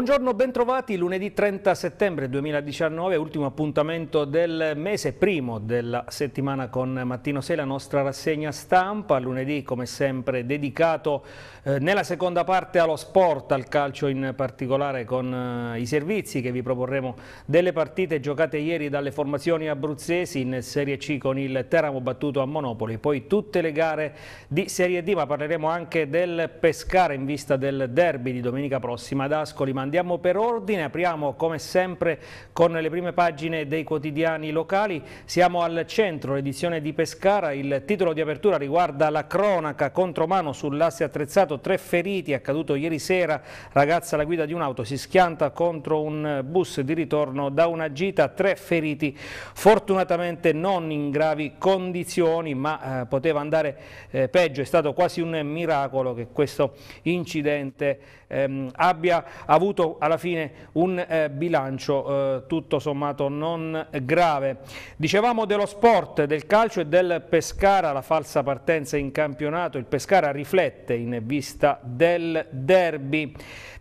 Buongiorno, bentrovati. Lunedì 30 settembre 2019, ultimo appuntamento del mese, primo della settimana con Mattino 6, la nostra rassegna stampa. Lunedì, come sempre, dedicato eh, nella seconda parte allo sport, al calcio in particolare, con eh, i servizi che vi proporremo delle partite giocate ieri dalle formazioni abruzzesi in Serie C con il Teramo battuto a Monopoli. Poi tutte le gare di Serie D, ma parleremo anche del Pescara in vista del derby di domenica prossima ad Ascoli, ma Andiamo per ordine, apriamo come sempre con le prime pagine dei quotidiani locali. Siamo al centro, l'edizione di Pescara. Il titolo di apertura riguarda la cronaca contromano sull'asse attrezzato. Tre feriti, accaduto ieri sera. Ragazza alla guida di un'auto si schianta contro un bus di ritorno da una gita. Tre feriti, fortunatamente non in gravi condizioni, ma eh, poteva andare eh, peggio. È stato quasi un miracolo che questo incidente ehm, abbia avuto alla fine un eh, bilancio eh, tutto sommato non grave. Dicevamo dello sport, del calcio e del Pescara, la falsa partenza in campionato, il Pescara riflette in vista del derby.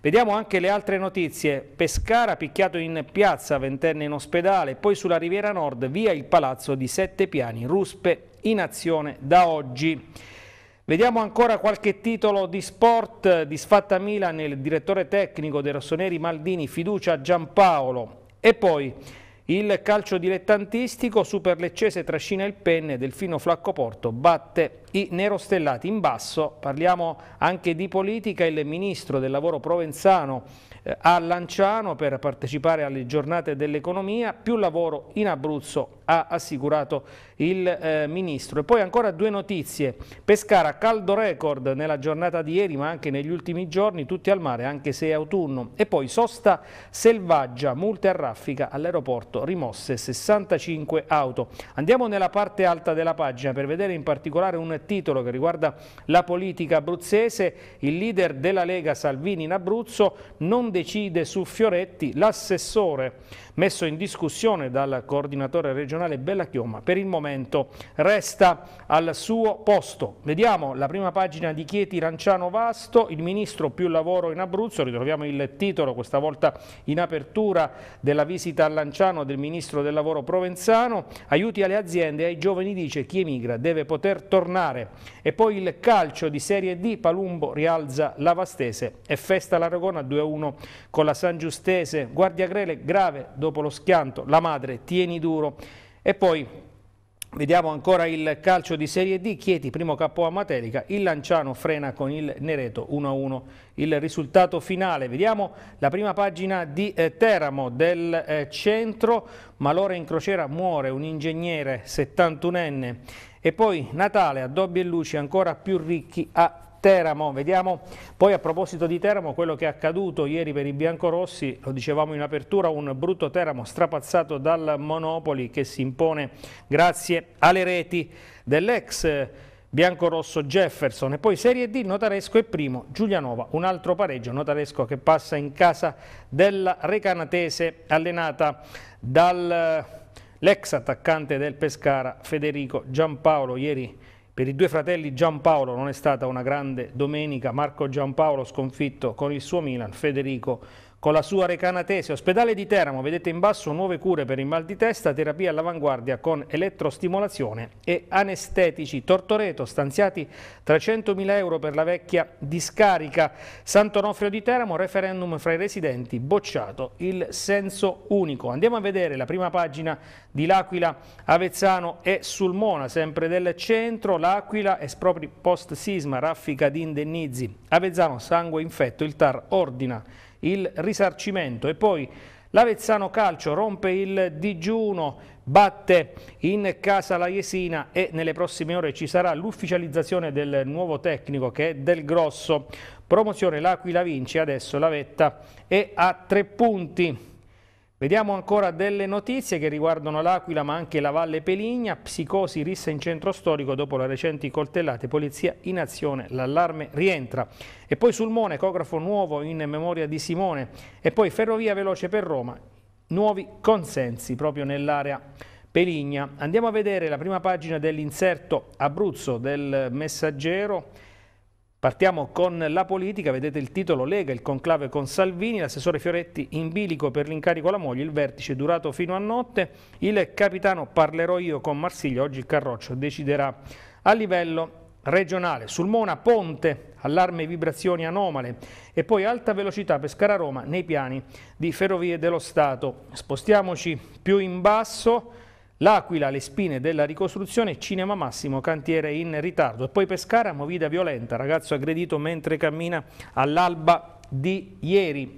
Vediamo anche le altre notizie, Pescara picchiato in piazza, ventenne in ospedale, poi sulla Riviera Nord via il palazzo di sette piani, ruspe in azione da oggi. Vediamo ancora qualche titolo di sport, disfatta Milan, il direttore tecnico dei rossoneri Maldini, fiducia Giampaolo. E poi il calcio dilettantistico, Super Leccese trascina il penne, Delfino Flaccoporto batte i nerostellati. In basso parliamo anche di politica, il ministro del lavoro provenzano eh, a Lanciano per partecipare alle giornate dell'economia, più lavoro in Abruzzo ha assicurato il eh, Ministro. E poi ancora due notizie, Pescara caldo record nella giornata di ieri ma anche negli ultimi giorni, tutti al mare anche se è autunno. E poi sosta selvaggia, multe a raffica all'aeroporto, rimosse 65 auto. Andiamo nella parte alta della pagina per vedere in particolare un titolo che riguarda la politica abruzzese, il leader della Lega Salvini in Abruzzo non decide su Fioretti, l'assessore messo in discussione dal coordinatore regionale regionale Bella Chioma per il momento resta al suo posto. Vediamo la prima pagina di Chieti Ranciano Vasto, il ministro più lavoro in Abruzzo, ritroviamo il titolo questa volta in apertura della visita a Lanciano del ministro del lavoro Provenzano, aiuti alle aziende e ai giovani dice chi emigra deve poter tornare e poi il calcio di Serie D, Palumbo rialza la Vastese e festa l'Aragona 2-1 con la San Giustese, Guardia Grele grave dopo lo schianto, la madre tieni duro e poi Vediamo ancora il calcio di Serie D, Chieti primo capo a Materica, il Lanciano frena con il Nereto 1-1 il risultato finale. Vediamo la prima pagina di eh, Teramo del eh, centro, Malore in crociera muore un ingegnere 71enne e poi Natale a e Luci ancora più ricchi a Teramo, vediamo poi a proposito di Teramo quello che è accaduto ieri per i biancorossi, lo dicevamo in apertura, un brutto Teramo strapazzato dal Monopoli che si impone grazie alle reti dell'ex biancorosso Jefferson e poi Serie D Notaresco e primo Giulianova, un altro pareggio Notaresco che passa in casa della Recanatese allenata dall'ex eh, attaccante del Pescara Federico Giampaolo ieri per i due fratelli Giampaolo non è stata una grande domenica, Marco Giampaolo sconfitto con il suo Milan, Federico con la sua recanatese, ospedale di Teramo, vedete in basso nuove cure per il mal di testa, terapia all'avanguardia con elettrostimolazione e anestetici. Tortoreto, stanziati 300.000 euro per la vecchia discarica. Sant'Onofrio di Teramo, referendum fra i residenti, bocciato il senso unico. Andiamo a vedere la prima pagina di L'Aquila, Avezzano e Sulmona, sempre del centro. L'Aquila, espropri post-sisma, raffica di indennizi. Avezzano, sangue infetto, il TAR ordina il risarcimento e poi l'Avezzano Calcio rompe il digiuno, batte in casa la Jesina e nelle prossime ore ci sarà l'ufficializzazione del nuovo tecnico che è Del Grosso. Promozione l'Aquila vince, adesso la vetta è a tre punti. Vediamo ancora delle notizie che riguardano l'Aquila ma anche la Valle Peligna, psicosi rissa in centro storico dopo le recenti coltellate, polizia in azione, l'allarme rientra. E poi Sulmone, ecografo nuovo in memoria di Simone e poi ferrovia veloce per Roma, nuovi consensi proprio nell'area Peligna. Andiamo a vedere la prima pagina dell'inserto Abruzzo del Messaggero Partiamo con la politica, vedete il titolo Lega, il conclave con Salvini, l'assessore Fioretti in bilico per l'incarico alla moglie, il vertice durato fino a notte, il capitano parlerò io con Marsiglia, oggi il Carroccio deciderà a livello regionale. Sul Mona Ponte, allarme e vibrazioni anomale e poi alta velocità Pescara-Roma nei piani di Ferrovie dello Stato. Spostiamoci più in basso L'Aquila, le spine della ricostruzione, Cinema Massimo, cantiere in ritardo. E poi Pescara, movida violenta, ragazzo aggredito mentre cammina all'alba di ieri.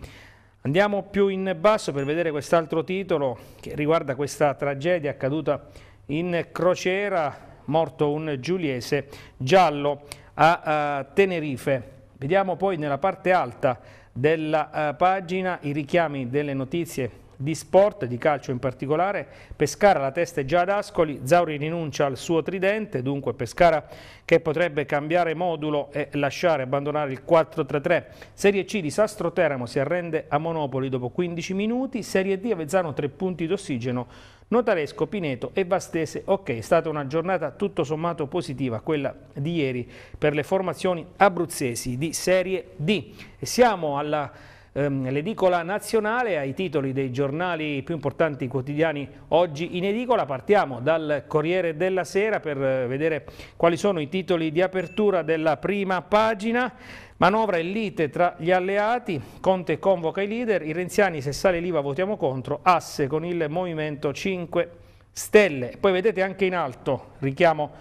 Andiamo più in basso per vedere quest'altro titolo che riguarda questa tragedia accaduta in crociera, morto un giuliese giallo a uh, Tenerife. Vediamo poi nella parte alta della uh, pagina i richiami delle notizie di sport, di calcio in particolare. Pescara la testa è già ad Ascoli, Zauri rinuncia al suo tridente, dunque Pescara che potrebbe cambiare modulo e lasciare abbandonare il 4-3-3. Serie C di Sastro Teramo si arrende a Monopoli dopo 15 minuti, Serie D Avezzano 3 punti d'ossigeno, Notaresco, Pineto e Vastese. Ok, è stata una giornata tutto sommato positiva, quella di ieri, per le formazioni abruzzesi di Serie D. E siamo alla Ehm, l'edicola nazionale ai titoli dei giornali più importanti quotidiani oggi in edicola. Partiamo dal Corriere della Sera per eh, vedere quali sono i titoli di apertura della prima pagina. Manovra e lite tra gli alleati, Conte convoca i leader, i renziani se sale l'IVA votiamo contro, asse con il Movimento 5 Stelle. Poi vedete anche in alto, richiamo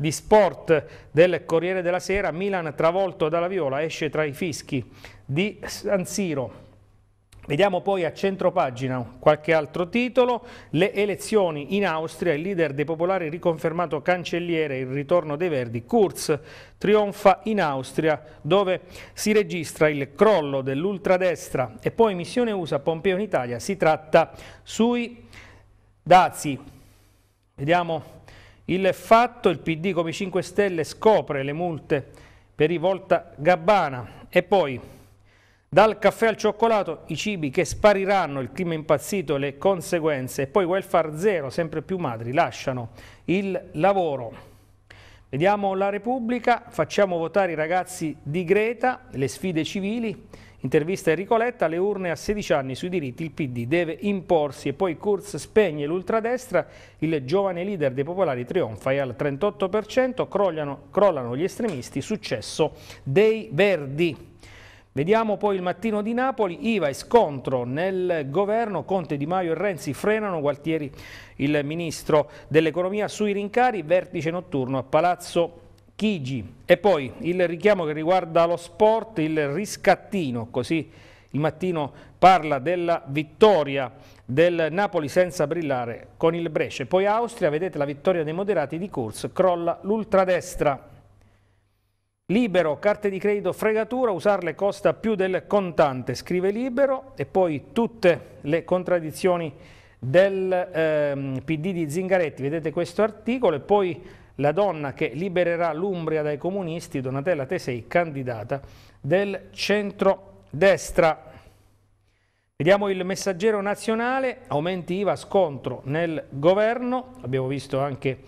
di sport del Corriere della Sera, Milan travolto dalla viola, esce tra i fischi di San Siro. Vediamo poi a centropagina qualche altro titolo, le elezioni in Austria, il leader dei popolari riconfermato cancelliere, il ritorno dei Verdi, Kurz trionfa in Austria dove si registra il crollo dell'ultradestra e poi missione USA Pompeo in Italia, si tratta sui dazi. Vediamo il fatto, il PD come 5 Stelle scopre le multe per i Volta Gabbana e poi dal caffè al cioccolato i cibi che spariranno, il clima impazzito, le conseguenze e poi welfare zero, sempre più madri lasciano il lavoro. Vediamo la Repubblica, facciamo votare i ragazzi di Greta, le sfide civili, Intervista Enrico Letta, le urne a 16 anni sui diritti, il PD deve imporsi e poi Kurz spegne l'ultradestra, il giovane leader dei popolari trionfa e al 38% crollano, crollano gli estremisti, successo dei Verdi. Vediamo poi il mattino di Napoli, IVA e scontro nel governo, Conte Di Maio e Renzi frenano, Gualtieri il ministro dell'economia sui rincari, vertice notturno a Palazzo Chigi. E poi il richiamo che riguarda lo sport, il riscattino, così il mattino parla della vittoria del Napoli senza brillare con il Brescia. Poi Austria, vedete la vittoria dei moderati di Kurz, crolla l'ultradestra. Libero, carte di credito, fregatura, usarle costa più del contante, scrive Libero. E poi tutte le contraddizioni del ehm, PD di Zingaretti, vedete questo articolo. E poi la donna che libererà l'Umbria dai comunisti, Donatella Tesei, candidata del centro-destra. Vediamo il messaggero nazionale, aumenti IVA, scontro nel governo, abbiamo visto anche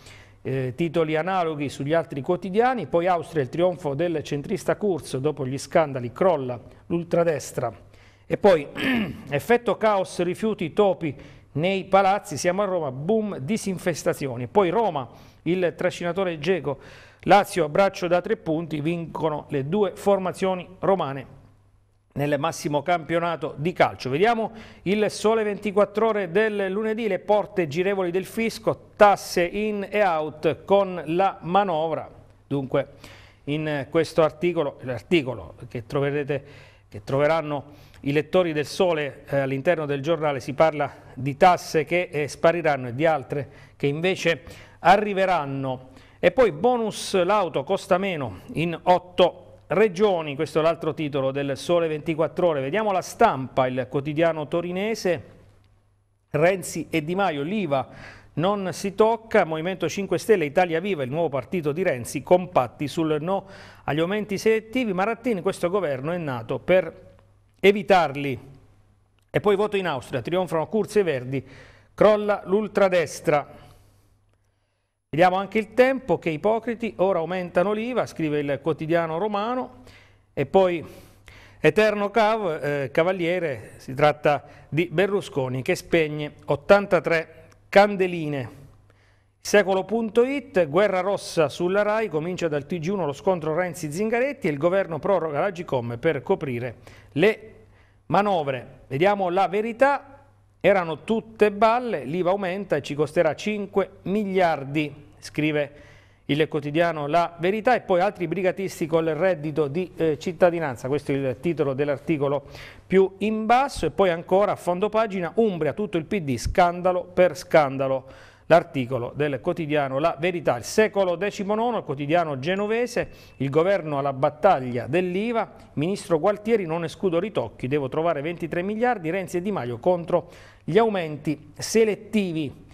eh, titoli analoghi sugli altri quotidiani, poi Austria il trionfo del centrista Kurz dopo gli scandali, crolla l'ultradestra e poi effetto caos, rifiuti, topi, nei palazzi, siamo a Roma, boom, disinfestazioni. Poi Roma, il trascinatore Geco, Lazio a braccio da tre punti, vincono le due formazioni romane nel massimo campionato di calcio. Vediamo il sole 24 ore del lunedì, le porte girevoli del fisco, tasse in e out con la manovra. Dunque in questo articolo, l'articolo che, che troveranno i lettori del Sole eh, all'interno del giornale si parla di tasse che eh, spariranno e di altre che invece arriveranno. E poi bonus l'auto costa meno in otto regioni, questo è l'altro titolo del Sole 24 ore. Vediamo la stampa, il quotidiano torinese, Renzi e Di Maio, l'IVA non si tocca, Movimento 5 Stelle, Italia Viva, il nuovo partito di Renzi, compatti sul no agli aumenti selettivi, ma questo governo è nato per evitarli. E poi voto in Austria, trionfano Curzi e Verdi, crolla l'ultradestra. Vediamo anche il tempo, che ipocriti, ora aumentano l'IVA, scrive il quotidiano romano, e poi Eterno cav, eh, cavaliere, si tratta di Berlusconi che spegne 83 candeline. Secolo.it, guerra rossa sulla RAI, comincia dal TG1 lo scontro Renzi-Zingaretti e il governo proroga la GCOM per coprire le Manovre, vediamo la verità, erano tutte balle, l'IVA aumenta e ci costerà 5 miliardi, scrive il quotidiano La Verità e poi altri brigatisti col reddito di eh, cittadinanza, questo è il titolo dell'articolo più in basso e poi ancora a fondo pagina Umbria, tutto il PD, scandalo per scandalo l'articolo del quotidiano La Verità. Il secolo XIX, il quotidiano genovese, il governo alla battaglia dell'IVA, ministro Gualtieri non escludo ritocchi, devo trovare 23 miliardi, Renzi e Di Maio contro gli aumenti selettivi.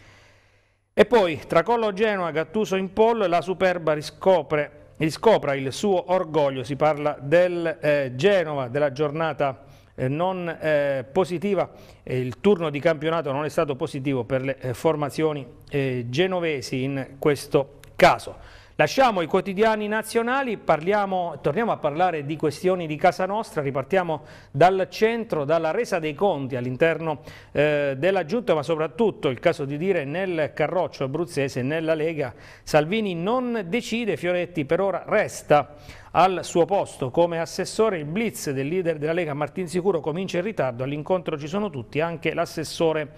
E poi, tra Collo Genoa, Gattuso in pollo, la Superba riscopre, riscopra il suo orgoglio, si parla del eh, Genova, della giornata eh, non eh, positiva, il turno di campionato non è stato positivo per le eh, formazioni genovesi in questo caso. Lasciamo i quotidiani nazionali, parliamo, torniamo a parlare di questioni di casa nostra, ripartiamo dal centro, dalla resa dei conti all'interno eh, della Giunta, ma soprattutto il caso di dire nel Carroccio abruzzese, nella Lega, Salvini non decide, Fioretti per ora resta al suo posto come assessore. Il blitz del leader della Lega Martin Sicuro comincia in ritardo, all'incontro ci sono tutti, anche l'assessore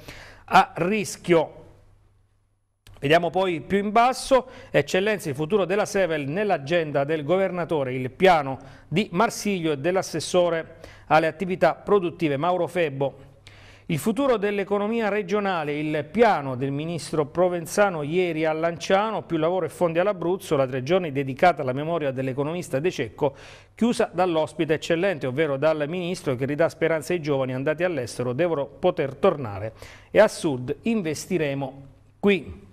a rischio. Vediamo poi più in basso, eccellenze, il futuro della Sevel nell'agenda del governatore, il piano di Marsiglio e dell'assessore alle attività produttive Mauro Febbo. Il futuro dell'economia regionale, il piano del ministro Provenzano ieri a Lanciano, più lavoro e fondi all'Abruzzo, la tre giorni dedicata alla memoria dell'economista De Cecco, chiusa dall'ospite eccellente, ovvero dal ministro che ridà speranza ai giovani andati all'estero, devono poter tornare e a sud investiremo qui.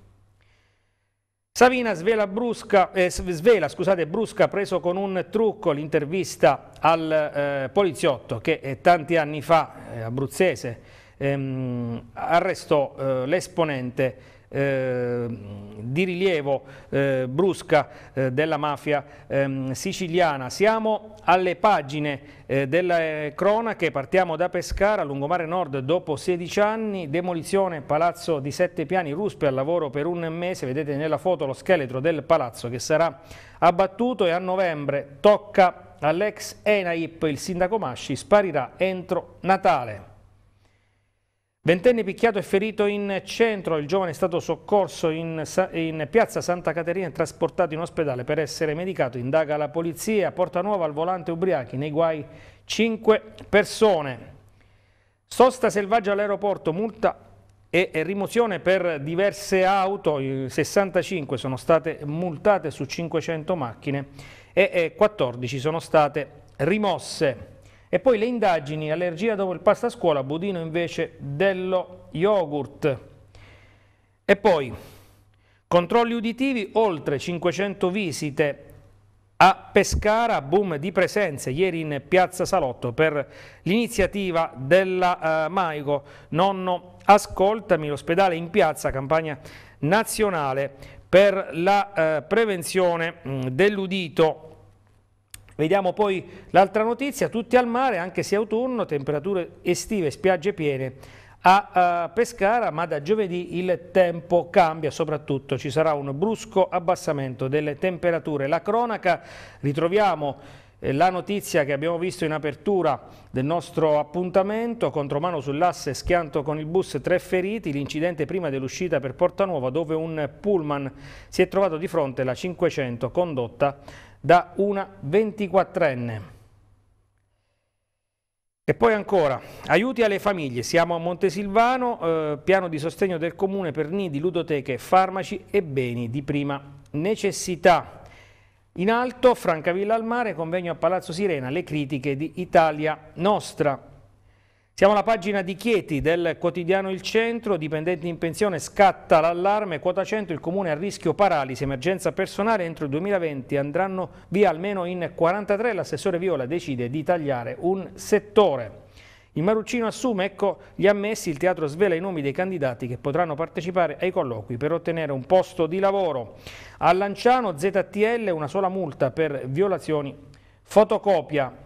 Savina svela, brusca, eh, svela scusate, brusca preso con un trucco l'intervista al eh, poliziotto che eh, tanti anni fa, eh, abruzzese, ehm, arrestò eh, l'esponente Ehm, di rilievo eh, brusca eh, della mafia ehm, siciliana. Siamo alle pagine eh, delle eh, cronache, partiamo da Pescara, lungomare nord dopo 16 anni, demolizione palazzo di sette piani, ruspe al lavoro per un mese, vedete nella foto lo scheletro del palazzo che sarà abbattuto e a novembre tocca all'ex Enaip, il sindaco Masci sparirà entro Natale. Ventenne picchiato e ferito in centro, il giovane è stato soccorso in, in, piazza Santa Caterina e trasportato in ospedale per essere medicato, indaga la polizia, porta nuova al volante ubriachi, nei guai 5 persone. Sosta selvaggia all'aeroporto, multa e, rimozione per diverse auto, 65 sono state multate su 500 macchine e 14 sono state rimosse. E poi le indagini, allergia dopo il pasta a scuola, budino invece dello yogurt. E poi controlli uditivi, oltre 500 visite a Pescara, boom di presenze ieri in Piazza Salotto per l'iniziativa della eh, Maigo. Nonno, ascoltami, l'ospedale in piazza, campagna nazionale per la eh, prevenzione mm, dell'udito Vediamo poi l'altra notizia, tutti al mare, anche se autunno, temperature estive, spiagge piene a eh, Pescara, ma da giovedì il tempo cambia, soprattutto ci sarà un brusco abbassamento delle temperature. La cronaca ritroviamo eh, la notizia che abbiamo visto in apertura del nostro appuntamento, contromano sull'asse schianto con il bus, tre feriti, l'incidente prima dell'uscita per Porta Nuova dove un pullman si è trovato di fronte alla 500 condotta da una 24enne. E poi ancora, aiuti alle famiglie, siamo a Montesilvano, eh, piano di sostegno del comune per nidi, ludoteche, farmaci e beni di prima necessità. In alto, Francavilla al mare, convegno a Palazzo Sirena, le critiche di Italia Nostra. Siamo alla pagina di Chieti del quotidiano Il Centro, dipendenti in pensione scatta l'allarme, quota 100, il comune a rischio paralisi, emergenza personale, entro il 2020 andranno via almeno in 43, l'assessore Viola decide di tagliare un settore. Il Maruccino assume, ecco gli ammessi, il teatro svela i nomi dei candidati che potranno partecipare ai colloqui per ottenere un posto di lavoro. A Lanciano ZTL una sola multa per violazioni fotocopia.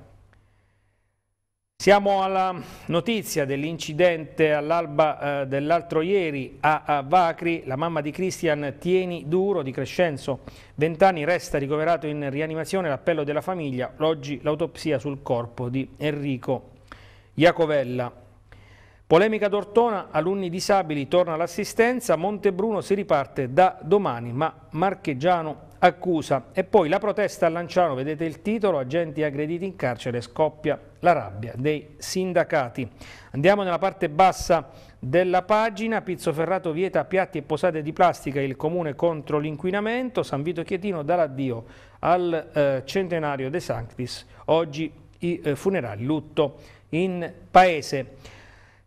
Siamo alla notizia dell'incidente all'alba eh, dell'altro ieri a, Vacri, la mamma di Christian Tieni Duro di Crescenzo, 20 anni, resta ricoverato in rianimazione, l'appello della famiglia, oggi l'autopsia sul corpo di Enrico Iacovella. Polemica d'Ortona, alunni disabili torna all'assistenza, Montebruno si riparte da domani, ma Marcheggiano accusa. E poi la protesta a Lanciano, vedete il titolo, agenti aggrediti in carcere, scoppia la rabbia dei sindacati. Andiamo nella parte bassa della pagina, Pizzoferrato vieta piatti e posate di plastica, il comune contro l'inquinamento, San Vito Chietino dà l'addio al eh, centenario De Sanctis, oggi i eh, funerali, lutto in paese.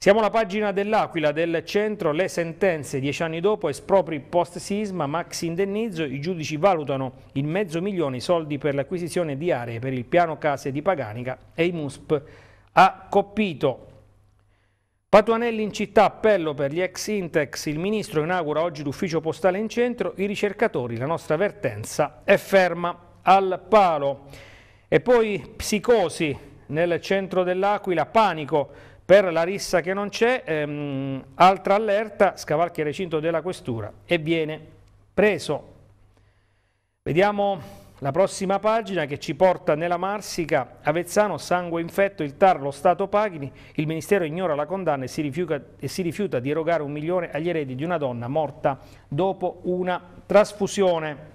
Siamo alla pagina dell'Aquila del centro, le sentenze dieci anni dopo, espropri post sisma, max indennizzo, i giudici valutano in mezzo milione i soldi per l'acquisizione di aree per il piano case di Paganica e i MUSP ha Coppito. Patuanelli in città, appello per gli ex Intex, il ministro inaugura oggi l'ufficio postale in centro, i ricercatori, la nostra vertenza è ferma al palo. E poi psicosi nel centro dell'Aquila, panico per la rissa che non c'è, ehm, altra allerta, scavalca il recinto della questura e viene preso. Vediamo la prossima pagina che ci porta nella Marsica, Avezzano, sangue infetto, il TAR, lo Stato paghi, il Ministero ignora la condanna e si, rifiuta, e si, rifiuta, di erogare un milione agli eredi di una donna morta dopo una trasfusione.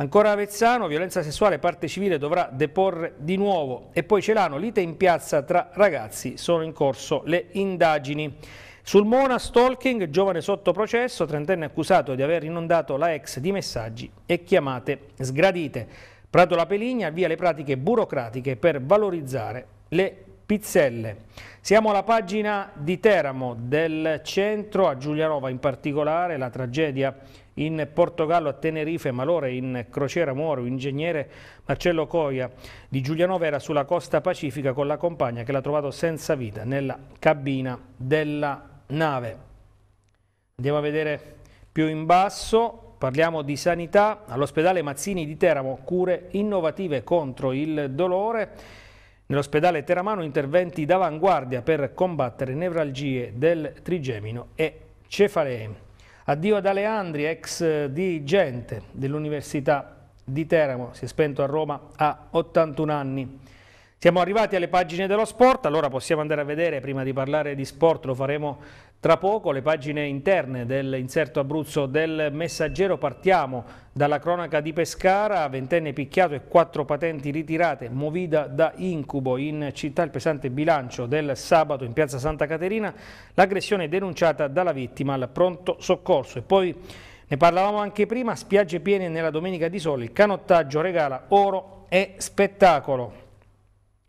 Ancora Avezzano, violenza sessuale, parte civile dovrà deporre di nuovo. E poi Celano, lite in piazza tra ragazzi, sono in corso le indagini. Sul Mona, stalking, giovane sotto processo, trentenne accusato di aver inondato la ex di messaggi e chiamate sgradite. Prato La Peligna avvia le pratiche burocratiche per valorizzare le pizzelle. Siamo alla pagina di Teramo, del centro, a Giulianova in particolare, la tragedia in Portogallo a Tenerife, Malore in Crociera Moro, ingegnere Marcello Coia di Giulianova era sulla costa pacifica con la compagna che l'ha trovato senza vita nella cabina della nave. Andiamo a vedere più in basso, parliamo di sanità, all'ospedale Mazzini di Teramo cure innovative contro il dolore. Nell'ospedale Teramano interventi d'avanguardia per combattere nevralgie del trigemino e cefalee. Addio ad Aleandri, ex eh, dirigente dell'Università di Teramo, si è spento a Roma a 81 anni. Siamo arrivati alle pagine dello sport, allora possiamo andare a vedere, prima di parlare di sport lo faremo tra poco le pagine interne dell'inserto Abruzzo del Messaggero partiamo dalla cronaca di Pescara, ventenne picchiato e quattro patenti ritirate, movida da incubo in città il pesante bilancio del sabato in piazza Santa Caterina, l'aggressione denunciata dalla vittima al pronto soccorso e poi ne parlavamo anche prima, spiagge piene nella domenica di sole, il canottaggio regala oro e spettacolo.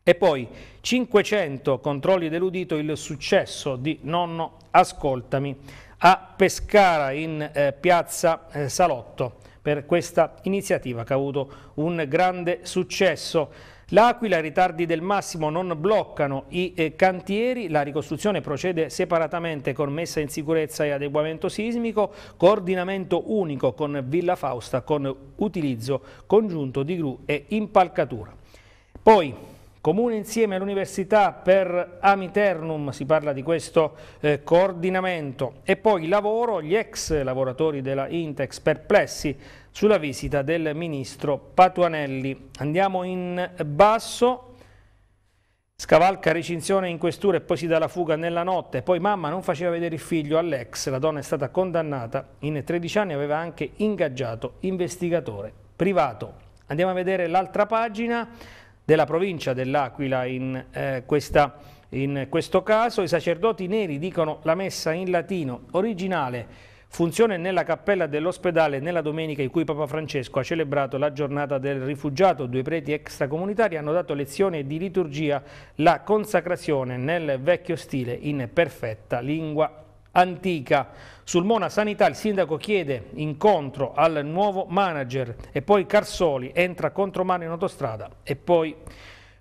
E poi 500 controlli dell'udito, il successo di Nonno Ascoltami a Pescara in eh, piazza eh, Salotto per questa iniziativa che ha avuto un grande successo. L'Aquila, i ritardi del massimo non bloccano i eh, cantieri, la ricostruzione procede separatamente con messa in sicurezza e adeguamento sismico, coordinamento unico con Villa Fausta con utilizzo congiunto di gru e impalcatura. Poi Comune insieme all'Università per Amiternum, si parla di questo eh, coordinamento. E poi lavoro, gli ex lavoratori della Intex perplessi sulla visita del ministro Patuanelli. Andiamo in basso, Scavalca recinzione in questura e poi si dà la fuga nella notte. Poi mamma non faceva vedere il figlio all'ex. La donna è stata condannata. In 13 anni aveva anche ingaggiato investigatore privato. Andiamo a vedere l'altra pagina della provincia dell'Aquila in, eh, in questo caso. I sacerdoti neri dicono la messa in latino originale funzione nella cappella dell'ospedale nella domenica in cui Papa Francesco ha celebrato la giornata del rifugiato. Due preti extracomunitari hanno dato lezione di liturgia, la consacrazione nel vecchio stile in perfetta lingua antica. Sul Mona Sanità il sindaco chiede incontro al nuovo manager e poi Carsoli entra contro mano in autostrada e poi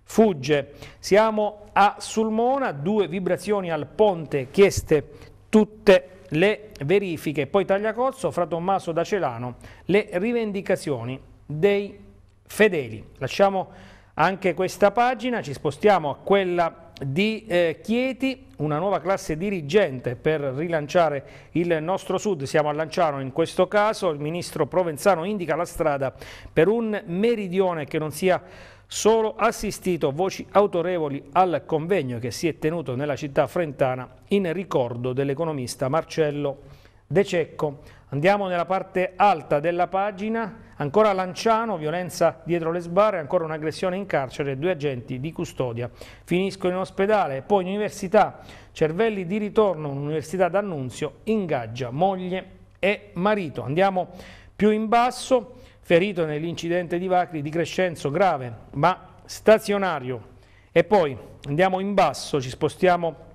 fugge. Siamo a Sulmona, due vibrazioni al ponte chieste tutte le verifiche. Poi Tagliacorso, fra Tommaso da Celano, le rivendicazioni dei fedeli. Lasciamo anche questa pagina, ci spostiamo a quella di eh, Chieti, una nuova classe dirigente per rilanciare il nostro Sud. Siamo a Lanciano in questo caso, il ministro Provenzano indica la strada per un meridione che non sia solo assistito voci autorevoli al convegno che si è tenuto nella città frentana in ricordo dell'economista Marcello De Cecco. Andiamo nella parte alta della pagina, ancora Lanciano, violenza dietro le sbarre, ancora un'aggressione in carcere, due agenti di custodia finiscono in ospedale, poi in università, cervelli di ritorno, un'università d'annunzio, ingaggia moglie e marito. Andiamo più in basso, ferito nell'incidente di Vacri di Crescenzo, grave ma stazionario. E poi andiamo in basso, ci spostiamo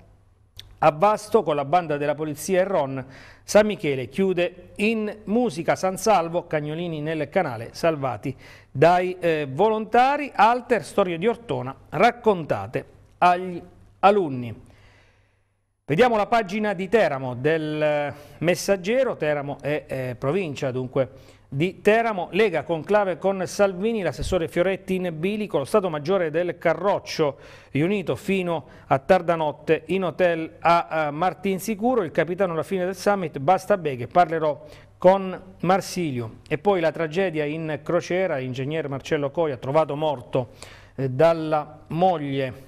a Vasto con la banda della polizia e Ron, San Michele chiude in musica San Salvo, Cagnolini nel canale, salvati dai eh, volontari, alter storie di Ortona raccontate agli alunni. Vediamo la pagina di Teramo del Messaggero, Teramo è eh, provincia, dunque di Teramo, Lega conclave con Salvini, l'assessore Fioretti in bilico, lo Stato Maggiore del Carroccio riunito fino a tarda notte in hotel a eh, Martinsicuro, il capitano alla fine del summit Basta Beghe, parlerò con Marsilio e poi la tragedia in crociera, l'ingegnere Marcello Coia trovato morto eh, dalla moglie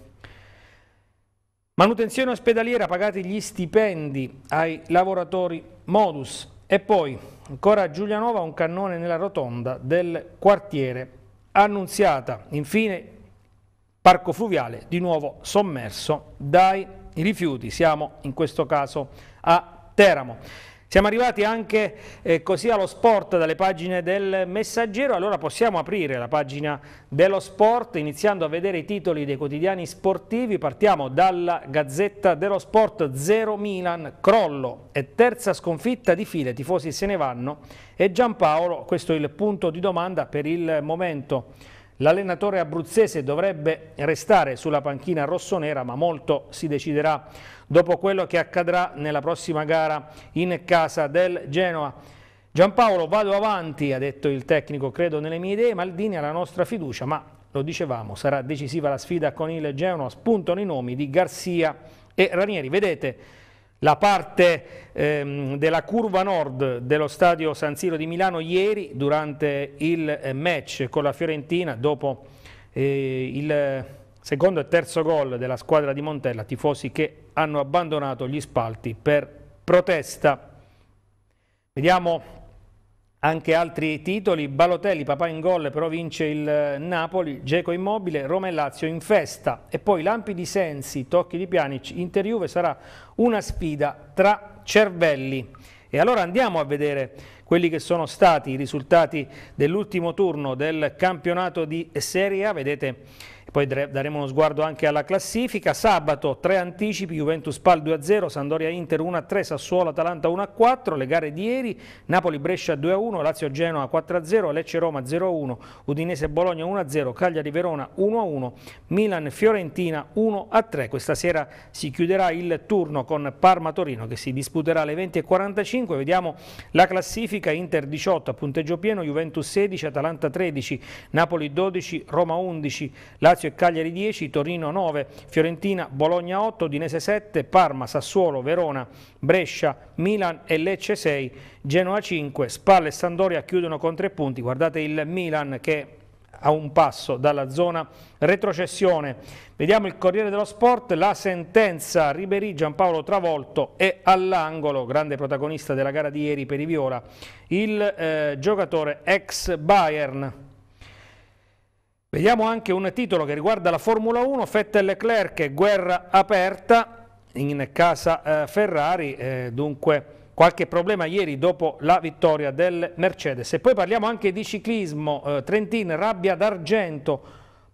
Manutenzione ospedaliera, pagati gli stipendi ai lavoratori Modus e poi Ancora Giulianova un cannone nella rotonda del quartiere Annunziata. Infine parco fluviale di nuovo sommerso dai rifiuti. Siamo in questo caso a Teramo. Siamo arrivati anche eh, così allo sport dalle pagine del Messaggero, allora possiamo aprire la pagina dello sport iniziando a vedere i titoli dei quotidiani sportivi, partiamo dalla Gazzetta dello Sport 0 Milan, crollo e terza sconfitta di file, tifosi se ne vanno e Giampaolo, questo è il punto di domanda per il momento L'allenatore abruzzese dovrebbe restare sulla panchina rossonera, ma molto si deciderà dopo quello che accadrà nella prossima gara in casa del Genoa. Giampaolo, vado avanti, ha detto il tecnico, credo nelle mie idee, Maldini ha la nostra fiducia, ma lo dicevamo, sarà decisiva la sfida con il Genoa, spuntano i nomi di Garzia e Ranieri. Vedete, la parte ehm, della curva nord dello stadio San Siro di Milano ieri durante il eh, match con la Fiorentina dopo eh, il secondo e terzo gol della squadra di Montella, tifosi che hanno abbandonato gli spalti per protesta. Vediamo anche altri titoli, Balotelli, papà in gol, però vince il eh, Napoli, Geco immobile, Roma e Lazio in festa e poi lampi di Sensi, tocchi di Pianic, Inter Juve sarà una sfida tra cervelli. E allora andiamo a vedere quelli che sono stati i risultati dell'ultimo turno del campionato di Serie A, vedete poi daremo uno sguardo anche alla classifica. Sabato 3 anticipi, Juventus-Pal 2-0, Sandoria-Inter 1-3, Sassuolo-Atalanta 1-4, le gare di ieri, Napoli-Brescia 2-1, Lazio-Genoa 4-0, Lecce-Roma 0-1, Udinese-Bologna 1-0, Cagliari-Verona 1-1, Milan-Fiorentina 1-3. Questa sera si chiuderà il turno con Parma-Torino che si disputerà alle 20.45. Vediamo la classifica, Inter 18 a punteggio pieno, Juventus 16, Atalanta 13, Napoli 12, Roma 11, Lazio Lazio e Cagliari 10, Torino 9, Fiorentina, Bologna 8, Dinese 7, Parma, Sassuolo, Verona, Brescia, Milan e Lecce 6, Genoa 5, Spalle e Sandoria chiudono con 3 punti, guardate il Milan che a un passo dalla zona retrocessione. Vediamo il Corriere dello Sport, la sentenza Riberi, Giampaolo Travolto e all'angolo, grande protagonista della gara di ieri per i Viola, il eh, giocatore ex Bayern. Vediamo anche un titolo che riguarda la Formula 1, Vettel Clerc, guerra aperta in casa eh, Ferrari, eh, dunque qualche problema ieri dopo la vittoria del Mercedes. E poi parliamo anche di ciclismo, eh, Trentin rabbia d'argento,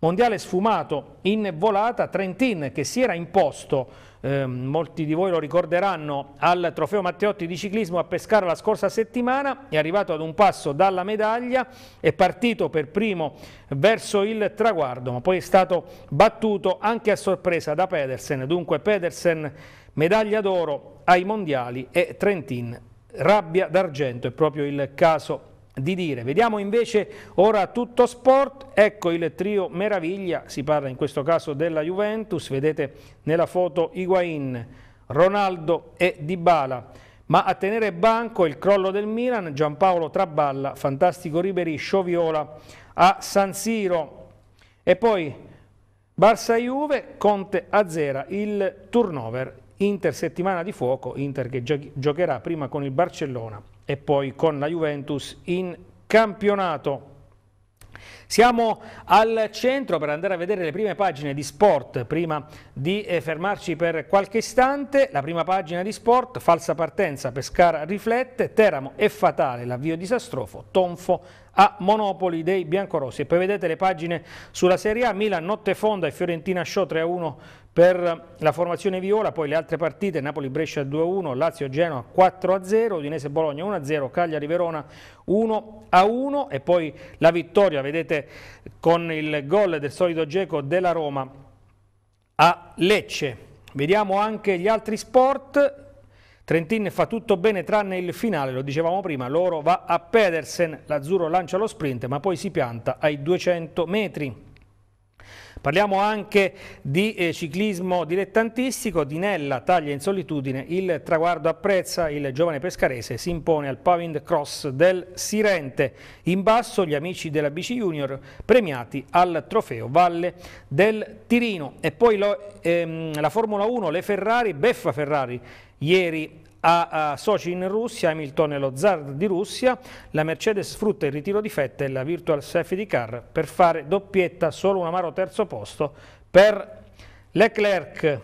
mondiale sfumato in volata, Trentin che si era imposto eh, molti di voi lo ricorderanno, al trofeo Matteotti di ciclismo a Pescara la scorsa settimana, è arrivato ad un passo dalla medaglia, è partito per primo verso il traguardo, ma poi è stato battuto anche a sorpresa da Pedersen, dunque Pedersen medaglia d'oro ai mondiali e Trentin rabbia d'argento, è proprio il caso di dire. Vediamo invece ora tutto sport, ecco il trio meraviglia, si parla in questo caso della Juventus, vedete nella foto Higuain, Ronaldo e Dybala. Ma a tenere banco il crollo del Milan, Giampaolo Traballa, fantastico Riberi, Scioviola a San Siro. E poi Barça-Juve, Conte a zero, il turnover, Inter settimana di fuoco, Inter che giocherà prima con il Barcellona e poi con la Juventus in campionato. Siamo al centro per andare a vedere le prime pagine di sport, prima di eh, fermarci per qualche istante, la prima pagina di sport, falsa partenza, Pescara riflette, Teramo è fatale, l'avvio disastrofo, tonfo a Monopoli dei biancorossi. E poi vedete le pagine sulla Serie A, Milan notte fonda e Fiorentina Show 3-1 per la formazione viola poi le altre partite, Napoli-Brescia 2-1, Lazio-Genoa 4-0, Udinese-Bologna 1-0, Cagliari-Verona 1-1 e poi la vittoria, vedete, con il gol del solito Geco della Roma a Lecce. Vediamo anche gli altri sport, Trentin fa tutto bene tranne il finale, lo dicevamo prima, l'oro va a Pedersen, l'azzurro lancia lo sprint ma poi si pianta ai 200 metri. Parliamo anche di eh, ciclismo dilettantistico, Dinella taglia in solitudine, il traguardo apprezza, il giovane pescarese si impone al Pavind Cross del Sirente, in basso gli amici della BC Junior premiati al trofeo Valle del Tirino e poi lo, ehm, la Formula 1, le Ferrari, Beffa Ferrari ieri a, a Sochi in Russia, Hamilton e lo Zar di Russia, la Mercedes sfrutta il ritiro di Fettel e la Virtual Safety Car per fare doppietta solo un amaro terzo posto per Leclerc.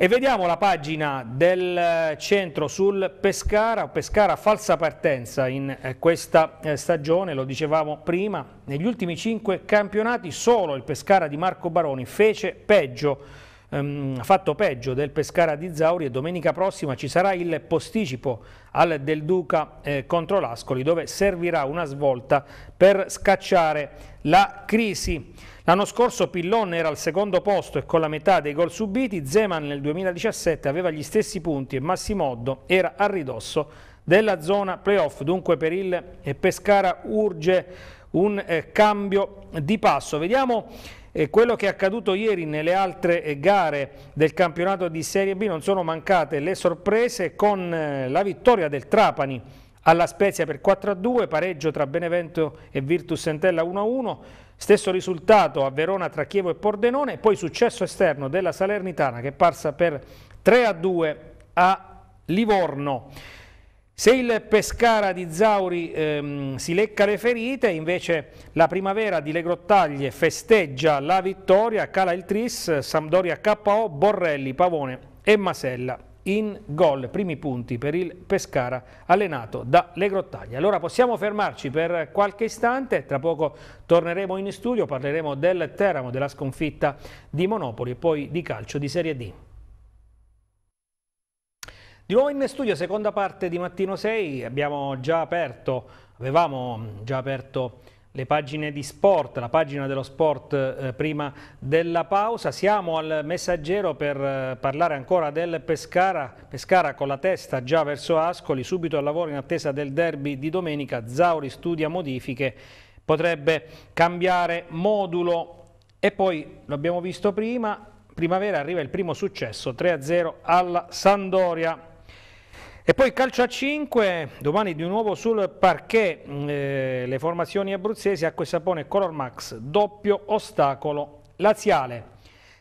E vediamo la pagina del eh, centro sul Pescara, Pescara falsa partenza in eh, questa eh, stagione, lo dicevamo prima, negli ultimi cinque campionati solo il Pescara di Marco Baroni fece peggio ehm, fatto peggio del Pescara di Zauri e domenica prossima ci sarà il posticipo al Del Duca eh, contro l'Ascoli dove servirà una svolta per scacciare la crisi. L'anno scorso Pillon era al secondo posto e con la metà dei gol subiti, Zeman nel 2017 aveva gli stessi punti e Massimoddo era a ridosso della zona playoff, dunque per il eh, Pescara urge un eh, cambio di passo. Vediamo e quello che è accaduto ieri nelle altre eh, gare del campionato di Serie B non sono mancate le sorprese con eh, la vittoria del Trapani alla Spezia per 4-2, pareggio tra Benevento e Virtus Entella 1-1, stesso risultato a Verona tra Chievo e Pordenone, poi successo esterno della Salernitana che è parsa per 3-2 a a Livorno. Se il Pescara di Zauri ehm, si lecca le ferite, invece la primavera di Legrottaglie festeggia la vittoria, cala il tris, Sampdoria KO, Borrelli, Pavone e Masella in gol, primi punti per il Pescara allenato da Legrottaglie. Allora possiamo fermarci per qualche istante, tra poco torneremo in studio, parleremo del Teramo, della sconfitta di Monopoli e poi di calcio di Serie D. Di nuovo in studio, seconda parte di Mattino 6, abbiamo già aperto, avevamo già aperto le pagine di sport, la pagina dello sport eh, prima della pausa. Siamo al messaggero per eh, parlare ancora del Pescara, Pescara con la testa già verso Ascoli, subito al lavoro in attesa del derby di domenica, Zauri studia modifiche, potrebbe cambiare modulo e poi, l'abbiamo visto prima, primavera arriva il primo successo, 3-0 alla Sandoria. E poi calcio a 5, domani di nuovo sul parquet mm, eh, le formazioni abruzzesi, Acqua e Sapone Color Max, doppio ostacolo laziale.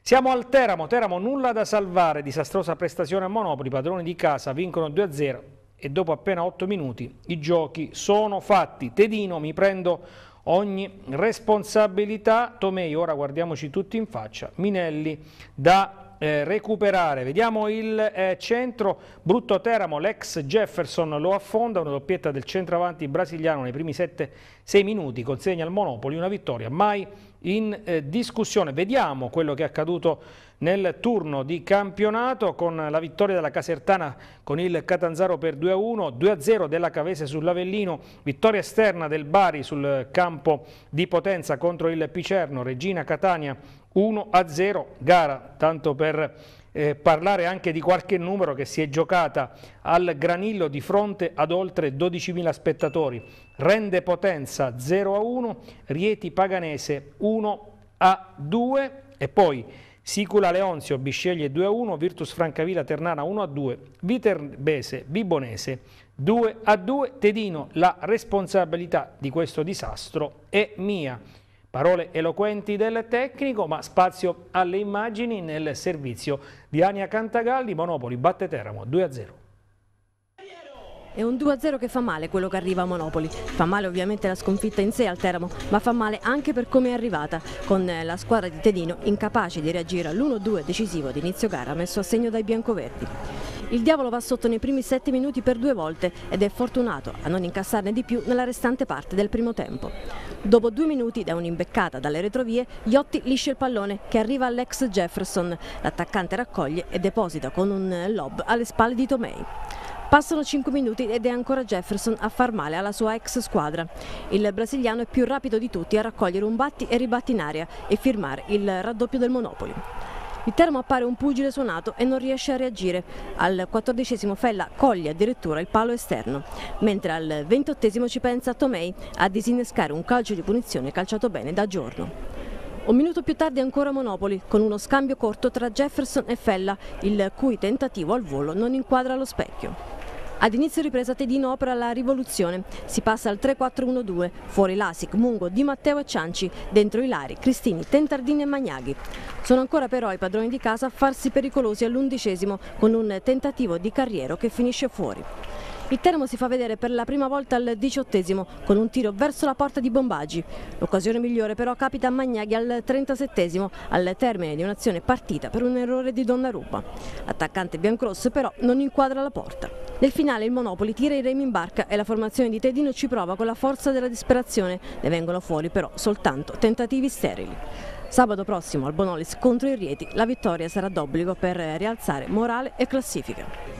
Siamo al Teramo, Teramo nulla da salvare, disastrosa prestazione a Monopoli, padroni di casa vincono 2-0 e dopo appena 8 minuti i giochi sono fatti. Tedino mi prendo ogni responsabilità, Tomei ora guardiamoci tutti in faccia, Minelli da eh, recuperare. Vediamo il eh, centro, brutto Teramo, l'ex Jefferson lo affonda, una doppietta del centravanti brasiliano nei primi 7-6 minuti, consegna al Monopoli una vittoria mai in eh, discussione. Vediamo quello che è accaduto nel turno di campionato con la vittoria della Casertana con il Catanzaro per 2-1, 2-0 della Cavese sull'Avellino, vittoria esterna del Bari sul campo di Potenza contro il Picerno, Regina Catania 1-0, gara tanto per eh, parlare anche di qualche numero che si è giocata al Granillo di fronte ad oltre 12.000 spettatori. Rende Potenza 0-1, Rieti Paganese 1-2 e poi Sicula Leonzio Bisceglie 2-1, Virtus Francavilla Ternana 1-2, Viterbese Bibonese 2-2, Tedino la responsabilità di questo disastro è mia. Parole eloquenti del tecnico, ma spazio alle immagini nel servizio di Ania Cantagalli. Monopoli batte Teramo 2-0. È un 2-0 che fa male quello che arriva a Monopoli. Fa male ovviamente la sconfitta in sé al Teramo, ma fa male anche per come è arrivata, con eh, la squadra di Tedino incapace di reagire all'1-2 decisivo di inizio gara messo a segno dai biancoverdi. Il diavolo va sotto nei primi 7 minuti per due volte ed è fortunato a non incassarne di più nella restante parte del primo tempo. Dopo due minuti da un'imbeccata dalle retrovie, Iotti lisce il pallone che arriva all'ex Jefferson. L'attaccante raccoglie e deposita con un lob alle spalle di Tomei. Passano 5 minuti ed è ancora Jefferson a far male alla sua ex squadra. Il brasiliano è più rapido di tutti a raccogliere un batti e ribatti in aria e firmare il raddoppio del Monopoli. Il termo appare un pugile suonato e non riesce a reagire. Al quattordicesimo Fella coglie addirittura il palo esterno, mentre al ventottesimo ci pensa Tomei a disinnescare un calcio di punizione calciato bene da giorno. Un minuto più tardi ancora Monopoli, con uno scambio corto tra Jefferson e Fella, il cui tentativo al volo non inquadra lo specchio. Ad inizio ripresa Tedino opera la rivoluzione. Si passa al 3-4-1-2, fuori Lasic, Mungo, Di Matteo e Cianci, dentro Ilari, Cristini, Tentardini e Magnaghi. Sono ancora però i padroni di casa a farsi pericolosi all'undicesimo con un tentativo di Carriero che finisce fuori. Il Teramo si fa vedere per la prima volta al diciottesimo con un tiro verso la porta di Bombagi. L'occasione migliore però capita a Magnaghi al trentasettesimo, al termine di un'azione partita per un errore di Donnarumma. L'attaccante biancross però non inquadra la porta. Nel finale il Monopoli tira i remi in barca e la formazione di Tedino ci prova con la forza della disperazione. Ne vengono fuori però soltanto tentativi sterili. Sabato prossimo al Bonolis contro il Rieti la vittoria sarà d'obbligo per rialzare morale e classifica.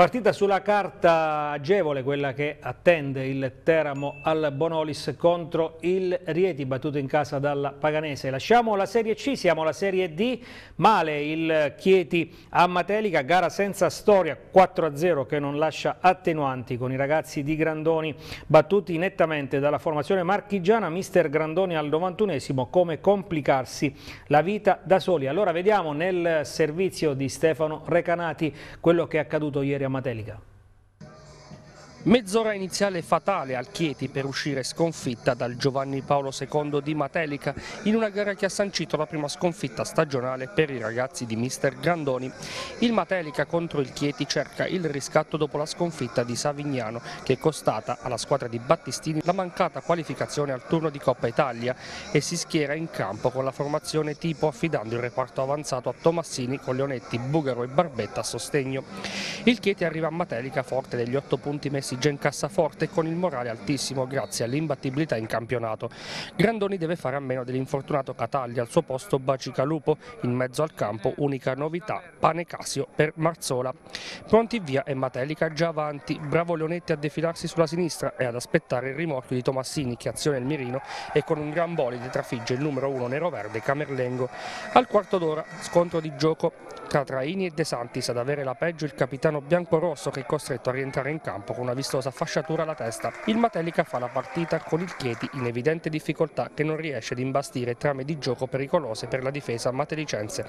Partita sulla carta agevole, quella che attende il Teramo al Bonolis contro il Rieti, battuto in casa dalla Paganese. Lasciamo la Serie C, siamo alla Serie D, male il Chieti a Matelica, gara senza storia, 4-0 che non lascia attenuanti con i ragazzi di Grandoni battuti nettamente dalla formazione marchigiana, mister Grandoni al 91esimo, come complicarsi la vita da soli. Allora vediamo nel servizio di Stefano Recanati quello che è accaduto ieri a matélica. Mezz'ora iniziale fatale al Chieti per uscire sconfitta dal Giovanni Paolo II di Matelica in una gara che ha sancito la prima sconfitta stagionale per i ragazzi di mister Grandoni. Il Matelica contro il Chieti cerca il riscatto dopo la sconfitta di Savignano che è costata alla squadra di Battistini la mancata qualificazione al turno di Coppa Italia e si schiera in campo con la formazione tipo affidando il reparto avanzato a Tomassini con Leonetti, Bugaro e Barbetta a sostegno. Il Chieti arriva a Matelica forte degli 8 punti messi Messi già in cassaforte e con il morale altissimo grazie all'imbattibilità in campionato. Grandoni deve fare a meno dell'infortunato Cataglia, al suo posto Bacicalupo, in mezzo al campo unica novità, pane Casio per Marzola. Pronti via e Matelica già avanti, bravo Leonetti a defilarsi sulla sinistra e ad aspettare il rimorchio di Tomassini che aziona il mirino e con un gran bolide trafigge il numero 1 nero-verde Camerlengo. Al quarto d'ora scontro di gioco tra Traini e De Santis ad avere la peggio il capitano bianco-rosso che è costretto a rientrare in campo con una vistosa fasciatura alla testa. Il Matelica fa la partita con il Chieti in evidente difficoltà che non riesce ad imbastire trame di gioco pericolose per la difesa matelicense.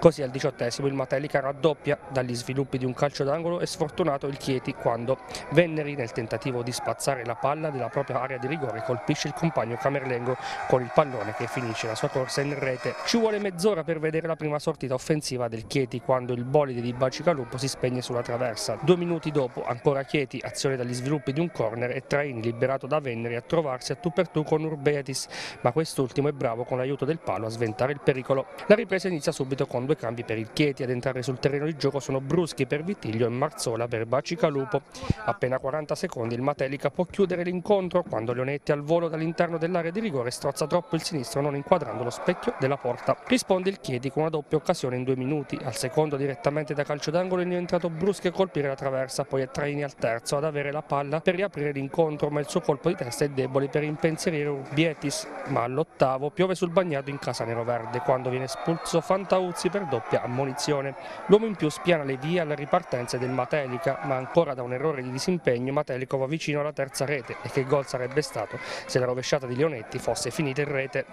Così al diciottesimo il Matelica raddoppia dagli sviluppi di un calcio d'angolo e sfortunato il Chieti quando Venneri nel tentativo di spazzare la palla della propria area di rigore colpisce il compagno Camerlengo con il pallone che finisce la sua corsa in rete. Ci vuole mezz'ora per vedere la prima sortita offensiva del Chieti quando il bolide di Bacicalupo si spegne sulla traversa. Due minuti dopo ancora Chieti, azione reagire dagli sviluppi di un corner e Traini liberato da Venneri a trovarsi a tu per tu con Urbeatis, ma quest'ultimo è bravo con l'aiuto del palo a sventare il pericolo. La ripresa inizia subito con due cambi per il Chieti, ad entrare sul terreno di gioco sono Bruschi per Vitiglio e Marzola per Bacicalupo. Appena 40 secondi il Matelica può chiudere l'incontro quando Leonetti al volo dall'interno dell'area di rigore strozza troppo il sinistro non inquadrando lo specchio della porta. Risponde il Chieti con una doppia occasione in due minuti, al secondo direttamente da calcio d'angolo è entrato Bruschi a colpire la traversa, poi è Traini al terzo ad avere avere la palla per riaprire l'incontro, ma il suo colpo di testa è debole per impensierire Urbietis, ma all'ottavo piove sul bagnato in casa neroverde quando viene espulso Fantauzzi per doppia ammonizione. L'uomo in più spiana le vie alla ripartenza del Matelica, ma ancora da un errore di disimpegno Matelico va vicino alla terza rete e che gol sarebbe stato se la rovesciata di Leonetti fosse finita in rete.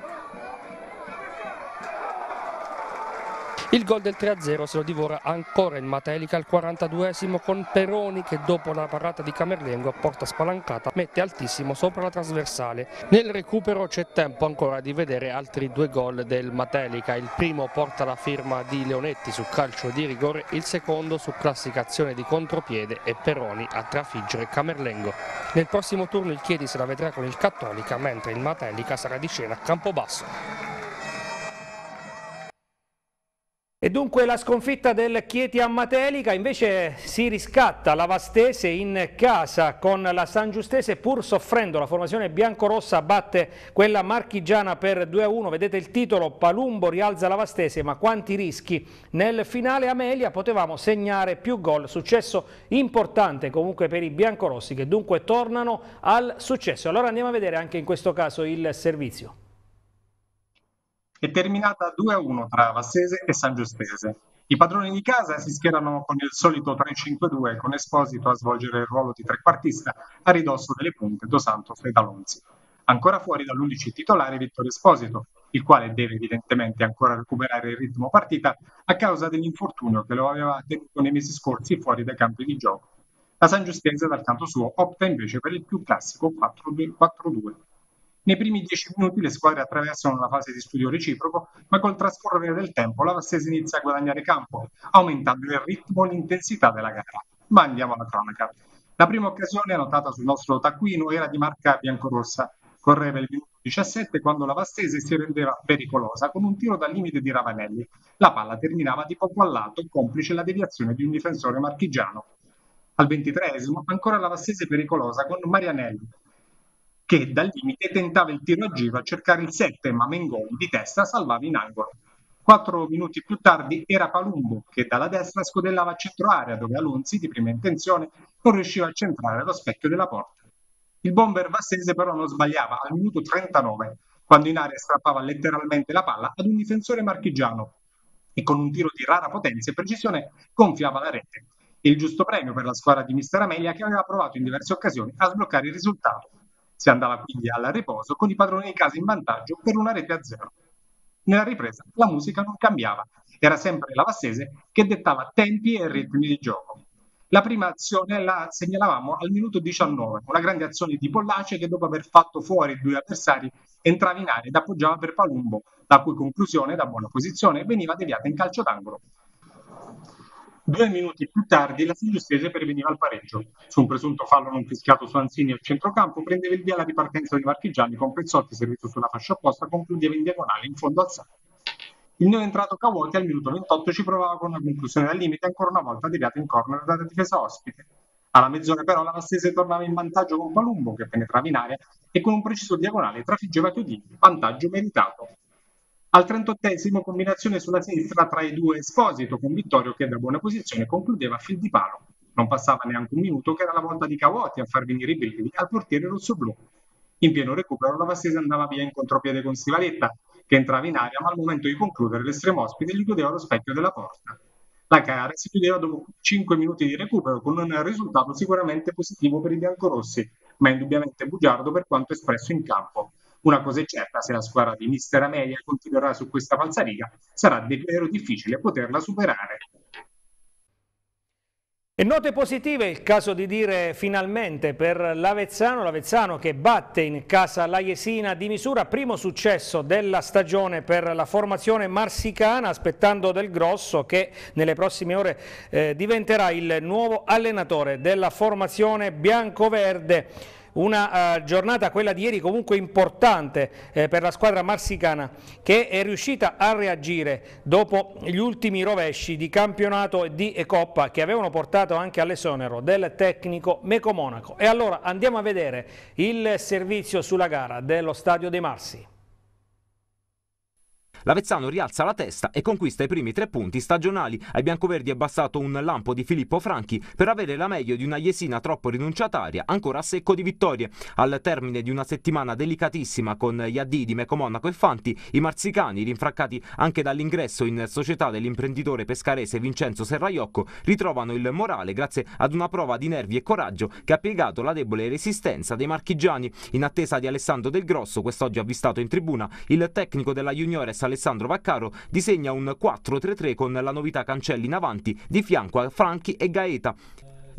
Il gol del 3-0 se lo divora ancora il Matelica al 42esimo con Peroni che dopo la parata di Camerlengo a porta spalancata mette altissimo sopra la trasversale. Nel recupero c'è tempo ancora di vedere altri due gol del Matelica. Il primo porta la firma di Leonetti su calcio di rigore, il secondo su classificazione di contropiede e Peroni a trafiggere Camerlengo. Nel prossimo turno il Chiedi se la vedrà con il Cattolica mentre il Matelica sarà di scena a Campobasso. E dunque la sconfitta del Chieti a Matelica, invece si riscatta la Vastese in casa con la San Giustese pur soffrendo, la formazione biancorossa batte quella marchigiana per 2-1, vedete il titolo Palumbo rialza la Vastese ma quanti rischi, nel finale Amelia potevamo segnare più gol, successo importante comunque per i biancorossi che dunque tornano al successo, allora andiamo a vedere anche in questo caso il servizio è terminata 2-1 tra Vassese e San Giustese. I padroni di casa si schierano con il solito 3-5-2 con Esposito a svolgere il ruolo di trequartista a ridosso delle punte Dos Santos e D'Alonzi. Ancora fuori dall'11 titolare Vittorio Esposito, il quale deve evidentemente ancora recuperare il ritmo partita a causa dell'infortunio che lo aveva tenuto nei mesi scorsi fuori dai campi di gioco. La San Giustese, dal canto suo opta invece per il più classico 4-2-4-2 nei primi dieci minuti le squadre attraversano una fase di studio reciproco, ma col trascorrere del tempo la Vassese inizia a guadagnare campo, aumentando il ritmo e l'intensità della gara. Ma andiamo alla cronaca. La prima occasione notata sul nostro taccuino era di marca biancorossa. Correva il minuto 17 quando la Vastese si rendeva pericolosa con un tiro dal limite di Ravanelli. La palla terminava di poco al lato, complice la deviazione di un difensore marchigiano. Al ventitreesimo ancora la Vastese pericolosa con Marianelli, che dal limite tentava il tiro a giro a cercare il 7, ma Mengoni di testa salvava in angolo. Quattro minuti più tardi era Palumbo che dalla destra scodellava a centro area dove Alonzi, di prima intenzione, non riusciva a centrare lo specchio della porta. Il bomber Vassese però non sbagliava al minuto 39, quando in aria strappava letteralmente la palla ad un difensore marchigiano e con un tiro di rara potenza e precisione gonfiava la rete. Il giusto premio per la squadra di Mister Amelia che aveva provato in diverse occasioni a sbloccare il risultato si andava quindi al riposo con i padroni di casa in vantaggio per una rete a zero. Nella ripresa la musica non cambiava, era sempre la Vassese che dettava tempi e ritmi di gioco. La prima azione la segnalavamo al minuto 19, una grande azione di Pollace che dopo aver fatto fuori due avversari entrava in area ed appoggiava per Palumbo, la cui conclusione da buona posizione veniva deviata in calcio d'angolo Due minuti più tardi la Sagittese perveniva al pareggio. Su un presunto fallo non fischiato su Anzini al centrocampo prendeva il via la ripartenza di marchigiani con Pezzotti servito sulla fascia opposta concludeva in diagonale in fondo al sacco. Il nuovo entrato Cavotti al minuto 28 ci provava con una conclusione dal limite ancora una volta deviata in corner dalla difesa ospite. Alla mezz'ora però la Vastese tornava in vantaggio con Palumbo che penetrava in area e con un preciso diagonale trafiggeva Chiodini, vantaggio meritato. Al trentottesimo combinazione sulla sinistra tra i due Esposito con Vittorio che da buona posizione concludeva a fil di palo. Non passava neanche un minuto che era la volta di Cavotti a far venire i brividi al portiere rosso-blu. In pieno recupero la Vassese andava via in contropiede con Sivaletta che entrava in aria ma al momento di concludere l'estremo ospite gli chiudeva lo specchio della porta. La gara si chiudeva dopo 5 minuti di recupero con un risultato sicuramente positivo per i biancorossi ma indubbiamente bugiardo per quanto espresso in campo una cosa è certa, se la squadra di Mister Amelia continuerà su questa falsariga, sarà davvero difficile poterla superare. E note positive, il caso di dire finalmente per l'Avezzano, l'Avezzano che batte in casa la Jesina di misura, primo successo della stagione per la formazione marsicana, aspettando Del Grosso che nelle prossime ore eh, diventerà il nuovo allenatore della formazione bianco-verde una uh, giornata, quella di ieri, comunque importante eh, per la squadra marsicana che è riuscita a reagire dopo gli ultimi rovesci di campionato e di Coppa che avevano portato anche all'esonero del tecnico Meco Monaco. E allora andiamo a vedere il servizio sulla gara dello Stadio dei Marsi. L'Avezzano rialza la testa e conquista i primi tre punti stagionali. Ai biancoverdi è bastato un lampo di Filippo Franchi per avere la meglio di una Iesina troppo rinunciataria, ancora a secco di vittorie. Al termine di una settimana delicatissima con gli addì di Meco Monaco e Fanti, i marzicani, rinfraccati anche dall'ingresso in società dell'imprenditore pescarese Vincenzo Serraiocco, ritrovano il morale grazie ad una prova di nervi e coraggio che ha piegato la debole resistenza dei marchigiani. In attesa di Alessandro Del Grosso, quest'oggi avvistato in tribuna, il tecnico della Juniores Alessandro Vaccaro disegna un 4-3-3 con la novità Cancelli in avanti, di fianco a Franchi e Gaeta.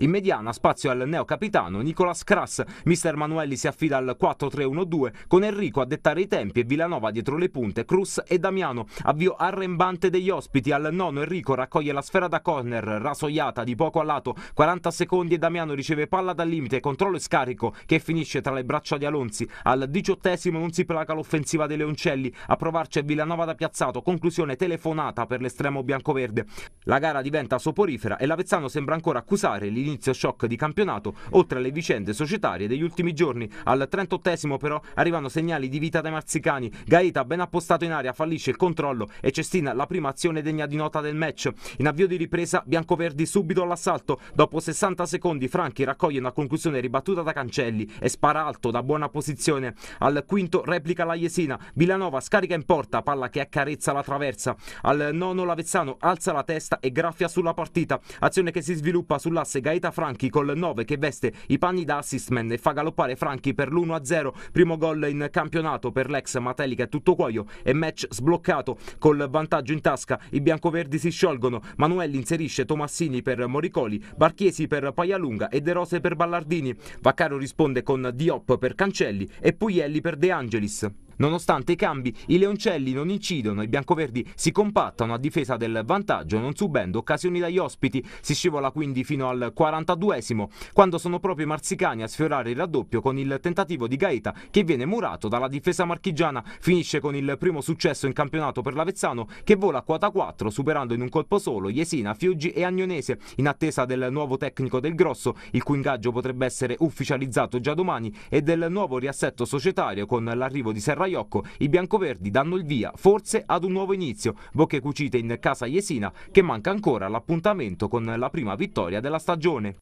In mediana spazio al neocapitano Nicolas Kras. Mister Manuelli si affida al 4-3-1-2 con Enrico a dettare i tempi e Villanova dietro le punte, Cruz e Damiano. Avvio arrembante degli ospiti. Al nono Enrico raccoglie la sfera da corner, rasoiata di poco a lato, 40 secondi e Damiano riceve palla dal limite, controllo e scarico che finisce tra le braccia di Alonzi. Al diciottesimo non si placa l'offensiva dei Leoncelli. A provarci è Villanova da piazzato, conclusione telefonata per l'estremo biancoverde. La gara diventa soporifera e l'Avezzano sembra ancora accusare l'inizio l'inizio shock di campionato, oltre alle vicende societarie degli ultimi giorni. Al 38 però arrivano segnali di vita dai marzicani. Gaeta ben appostato in aria fallisce il controllo e Cestina la prima azione degna di nota del match. In avvio di ripresa Biancoverdi subito all'assalto. Dopo 60 secondi Franchi raccoglie una conclusione ribattuta da Cancelli e spara alto da buona posizione. Al quinto replica la Jesina. Villanova scarica in porta, palla che accarezza la traversa. Al nono Lavezzano alza la testa e graffia sulla partita. Azione che si sviluppa sull'asse Gaeta merita Franchi col 9 che veste i panni da assistman e fa galoppare Franchi per l'1-0, primo gol in campionato per l'ex Mateli che è tutto cuoio e match sbloccato col vantaggio in tasca, i biancoverdi si sciolgono, Manuelli inserisce Tomassini per Moricoli, Barchiesi per Paialunga e De Rose per Ballardini, Vaccaro risponde con Diop per Cancelli e Puglielli per De Angelis. Nonostante i cambi, i leoncelli non incidono, i biancoverdi si compattano a difesa del vantaggio, non subendo occasioni dagli ospiti. Si scivola quindi fino al 42esimo, quando sono proprio i marzicani a sfiorare il raddoppio con il tentativo di Gaeta che viene murato dalla difesa marchigiana. Finisce con il primo successo in campionato per l'Avezzano che vola a quota 4 superando in un colpo solo Jesina, Fioggi e Agnonese in attesa del nuovo tecnico del Grosso il cui ingaggio potrebbe essere ufficializzato già domani e del nuovo riassetto societario con l'arrivo di Serraio Baiocco. I biancoverdi danno il via, forse ad un nuovo inizio. Bocche cucite in casa Jesina che manca ancora l'appuntamento con la prima vittoria della stagione.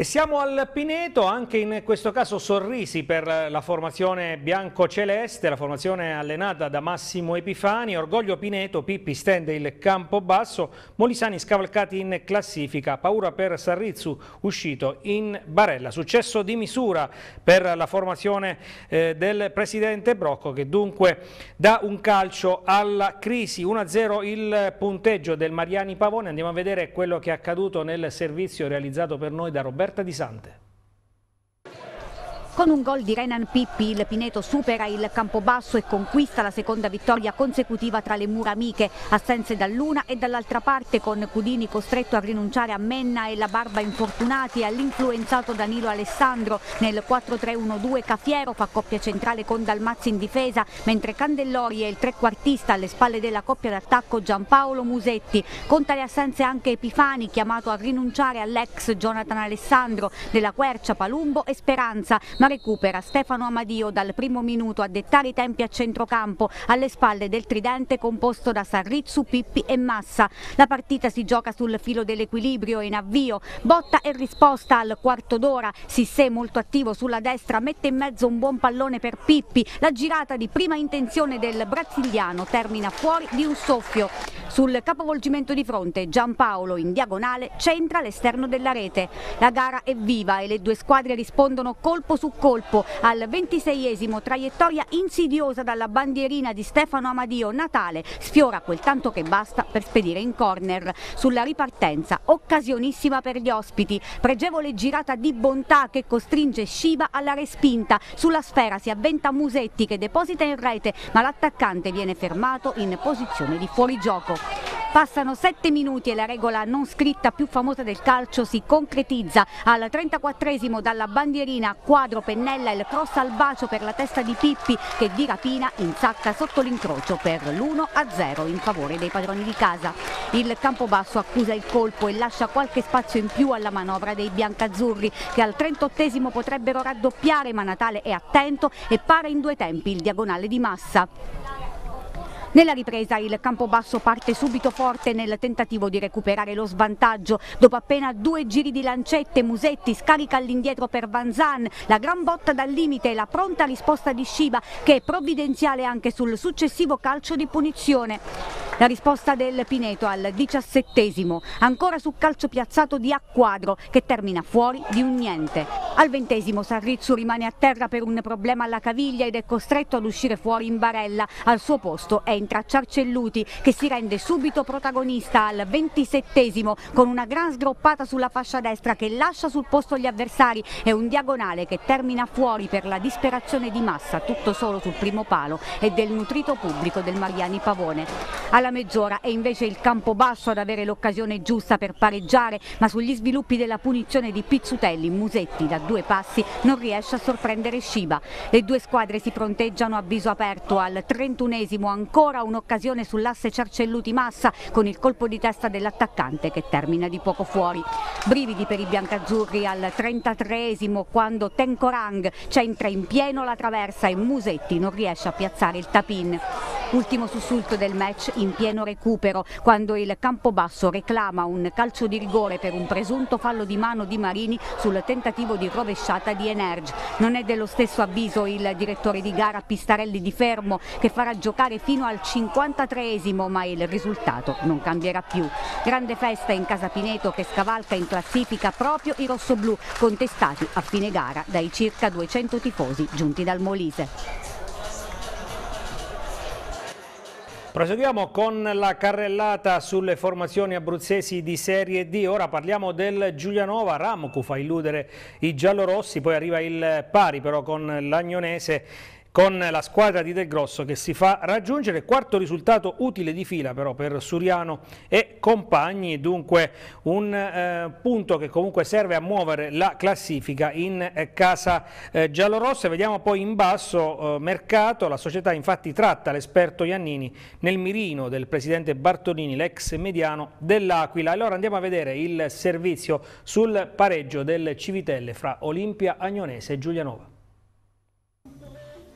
E siamo al Pineto, anche in questo caso sorrisi per la formazione bianco-celeste, la formazione allenata da Massimo Epifani, Orgoglio Pineto, Pippi stende il campo basso, Molisani scavalcati in classifica, paura per Sarrizzu uscito in barella. Successo di misura per la formazione eh, del presidente Brocco che dunque dà un calcio alla crisi, 1-0 il punteggio del Mariani Pavone, andiamo a vedere quello che è accaduto nel servizio realizzato per noi da Roberto Roberta Di Sante. Con un gol di Renan Pippi il Pineto supera il Campobasso e conquista la seconda vittoria consecutiva tra le mura amiche, assenze dall'una e dall'altra parte con Cudini costretto a rinunciare a Menna e la Barba infortunati e all'influenzato Danilo Alessandro. Nel 4-3-1-2 Cafiero fa coppia centrale con Dalmazzi in difesa, mentre Candellori è il trequartista alle spalle della coppia d'attacco Giampaolo Musetti. Conta le assenze anche Epifani chiamato a rinunciare all'ex Jonathan Alessandro, della Quercia, Palumbo e Speranza, ma recupera Stefano Amadio dal primo minuto a dettare i tempi a centrocampo alle spalle del tridente composto da Sarrizzu, Pippi e Massa. La partita si gioca sul filo dell'equilibrio in avvio, botta e risposta al quarto d'ora, Sissè molto attivo sulla destra mette in mezzo un buon pallone per Pippi, la girata di prima intenzione del brasiliano termina fuori di un soffio. Sul capovolgimento di fronte Giampaolo in diagonale centra l'esterno della rete. La gara è viva e le due squadre rispondono colpo su colpo al 26esimo traiettoria insidiosa dalla bandierina di Stefano Amadio Natale sfiora quel tanto che basta per spedire in corner sulla ripartenza occasionissima per gli ospiti pregevole girata di bontà che costringe Shiba alla respinta sulla sfera si avventa Musetti che deposita in rete ma l'attaccante viene fermato in posizione di fuorigioco Passano 7 minuti e la regola non scritta più famosa del calcio si concretizza al 34esimo dalla bandierina quadro destro pennella il cross al bacio per la testa di Pippi che di rapina insacca sotto l'incrocio per l'1-0 in favore dei padroni di casa. Il Campobasso accusa il colpo e lascia qualche spazio in più alla manovra dei biancazzurri che al 38 potrebbero raddoppiare ma Natale è attento e para in due tempi il diagonale di massa. Nella ripresa il Campobasso parte subito forte nel tentativo di recuperare lo svantaggio. Dopo appena due giri di lancette, Musetti scarica all'indietro per Vanzan, la gran botta dal limite e la pronta risposta di Shiba che è provvidenziale anche sul successivo calcio di punizione. La risposta del Pineto al diciassettesimo, ancora su calcio piazzato di Acquadro che termina fuori di un niente. Al ventesimo Sarrizzo rimane a terra per un problema alla caviglia ed è costretto ad uscire fuori in barella. Al suo posto è entra Ciarcelluti che si rende subito protagonista al 27 con una gran sgroppata sulla fascia destra che lascia sul posto gli avversari e un diagonale che termina fuori per la disperazione di massa tutto solo sul primo palo e del nutrito pubblico del Mariani Pavone. Alla mezz'ora è invece il campo basso ad avere l'occasione giusta per pareggiare ma sugli sviluppi della punizione di Pizzutelli Musetti da due passi non riesce a sorprendere Sciba. Le due squadre si fronteggiano a viso aperto al 31 esimo ancora ancora un'occasione sull'asse Cercelluti-Massa con il colpo di testa dell'attaccante che termina di poco fuori. Brividi per i biancazzurri al 33esimo quando Tenkorang centra in pieno la traversa e Musetti non riesce a piazzare il tapin. Ultimo sussulto del match in pieno recupero quando il Campobasso reclama un calcio di rigore per un presunto fallo di mano di Marini sul tentativo di rovesciata di Energe. Non è dello stesso avviso il direttore di gara Pistarelli di Fermo che farà giocare fino al 53esimo ma il risultato non cambierà più. Grande festa in casa Pineto che scavalca in classifica proprio i rossoblù contestati a fine gara dai circa 200 tifosi giunti dal Molise. Proseguiamo con la carrellata sulle formazioni abruzzesi di Serie D. Ora parliamo del Giulianova. Ramku fa illudere i giallorossi, poi arriva il pari però con l'Agnonese con la squadra di Del Grosso che si fa raggiungere. Quarto risultato utile di fila però per Suriano e compagni, dunque un eh, punto che comunque serve a muovere la classifica in eh, casa eh, giallorossa. Vediamo poi in basso eh, mercato, la società infatti tratta l'esperto Iannini nel mirino del presidente Bartolini, l'ex mediano dell'Aquila. Allora andiamo a vedere il servizio sul pareggio del Civitelle fra Olimpia Agnonese e Giulianova.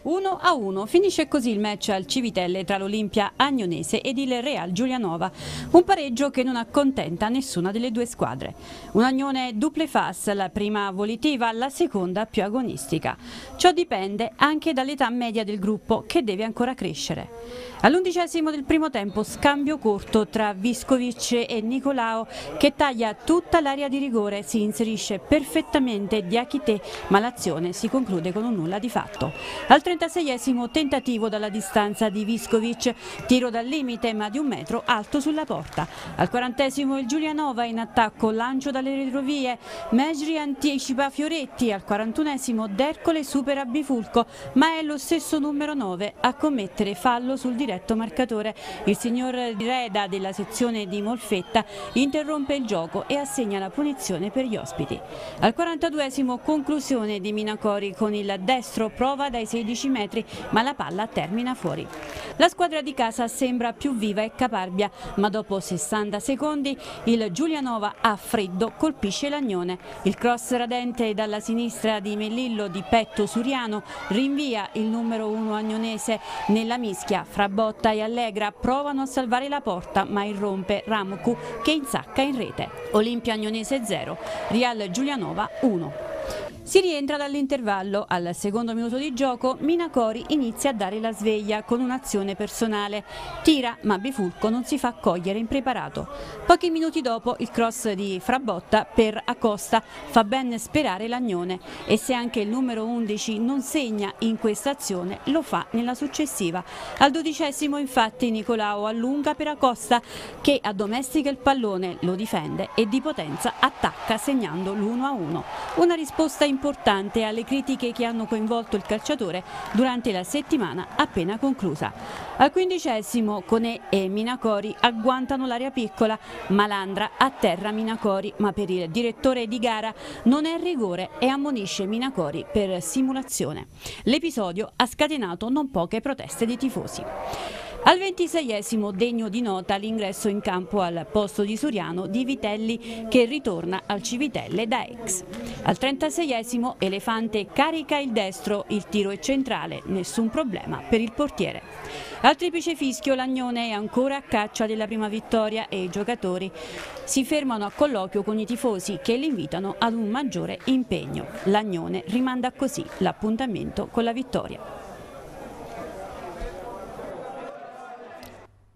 1 a 1. Finisce così il match al Civitelle tra l'Olimpia Agnonese ed il Real Giulianova, un pareggio che non accontenta nessuna delle due squadre. Un Agnone duple fas, la prima volitiva, la seconda più agonistica. Ciò dipende anche dall'età media del gruppo che deve ancora crescere. All'undicesimo del primo tempo scambio corto tra Viscovic e Nicolao che taglia tutta l'area di rigore, si inserisce perfettamente di Diachite ma l'azione si conclude con un nulla di fatto. Altre 36 tentativo dalla distanza di Viscovic. tiro dal limite ma di un metro alto sulla porta. Al 40 il Giulianova in attacco, lancio dalle retrovie, Mejri anticipa Fioretti, al 41 Dercole supera Bifulco, ma è lo stesso numero 9 a commettere fallo sul diretto marcatore. Il signor Reda della sezione di Molfetta interrompe il gioco e assegna la punizione per gli ospiti. Al 42 conclusione di Minacori con il destro prova dai 16 10 metri, ma la palla termina fuori. La squadra di casa sembra più viva e caparbia, ma dopo 60 secondi il Giulianova a freddo colpisce l'agnone. Il cross radente dalla sinistra di Mellillo di petto Suriano rinvia il numero 1 agnonese nella mischia. Fra Botta e Allegra provano a salvare la porta, ma irrompe Ramku che insacca in rete. Olimpia Agnonese 0, Real Giulianova 1. Si rientra dall'intervallo, al secondo minuto di gioco Minacori inizia a dare la sveglia con un'azione personale, tira ma Bifulco non si fa cogliere impreparato. Pochi minuti dopo il cross di Frabotta per Acosta fa ben sperare l'Agnone e se anche il numero 11 non segna in questa azione lo fa nella successiva. Al dodicesimo infatti Nicolao allunga per Acosta che addomestica il pallone, lo difende e di potenza attacca segnando l'1-1. Una risposta importante importante alle critiche che hanno coinvolto il calciatore durante la settimana appena conclusa. Al quindicesimo Cone e Minacori agguantano l'area piccola, Malandra atterra Minacori ma per il direttore di gara non è rigore e ammonisce Minacori per simulazione. L'episodio ha scatenato non poche proteste dei tifosi. Al 26esimo degno di nota l'ingresso in campo al posto di Suriano di Vitelli che ritorna al Civitelle da ex. Al 36esimo Elefante carica il destro, il tiro è centrale, nessun problema per il portiere. Al triplice fischio Lagnone è ancora a caccia della prima vittoria e i giocatori si fermano a colloquio con i tifosi che li invitano ad un maggiore impegno. Lagnone rimanda così l'appuntamento con la vittoria.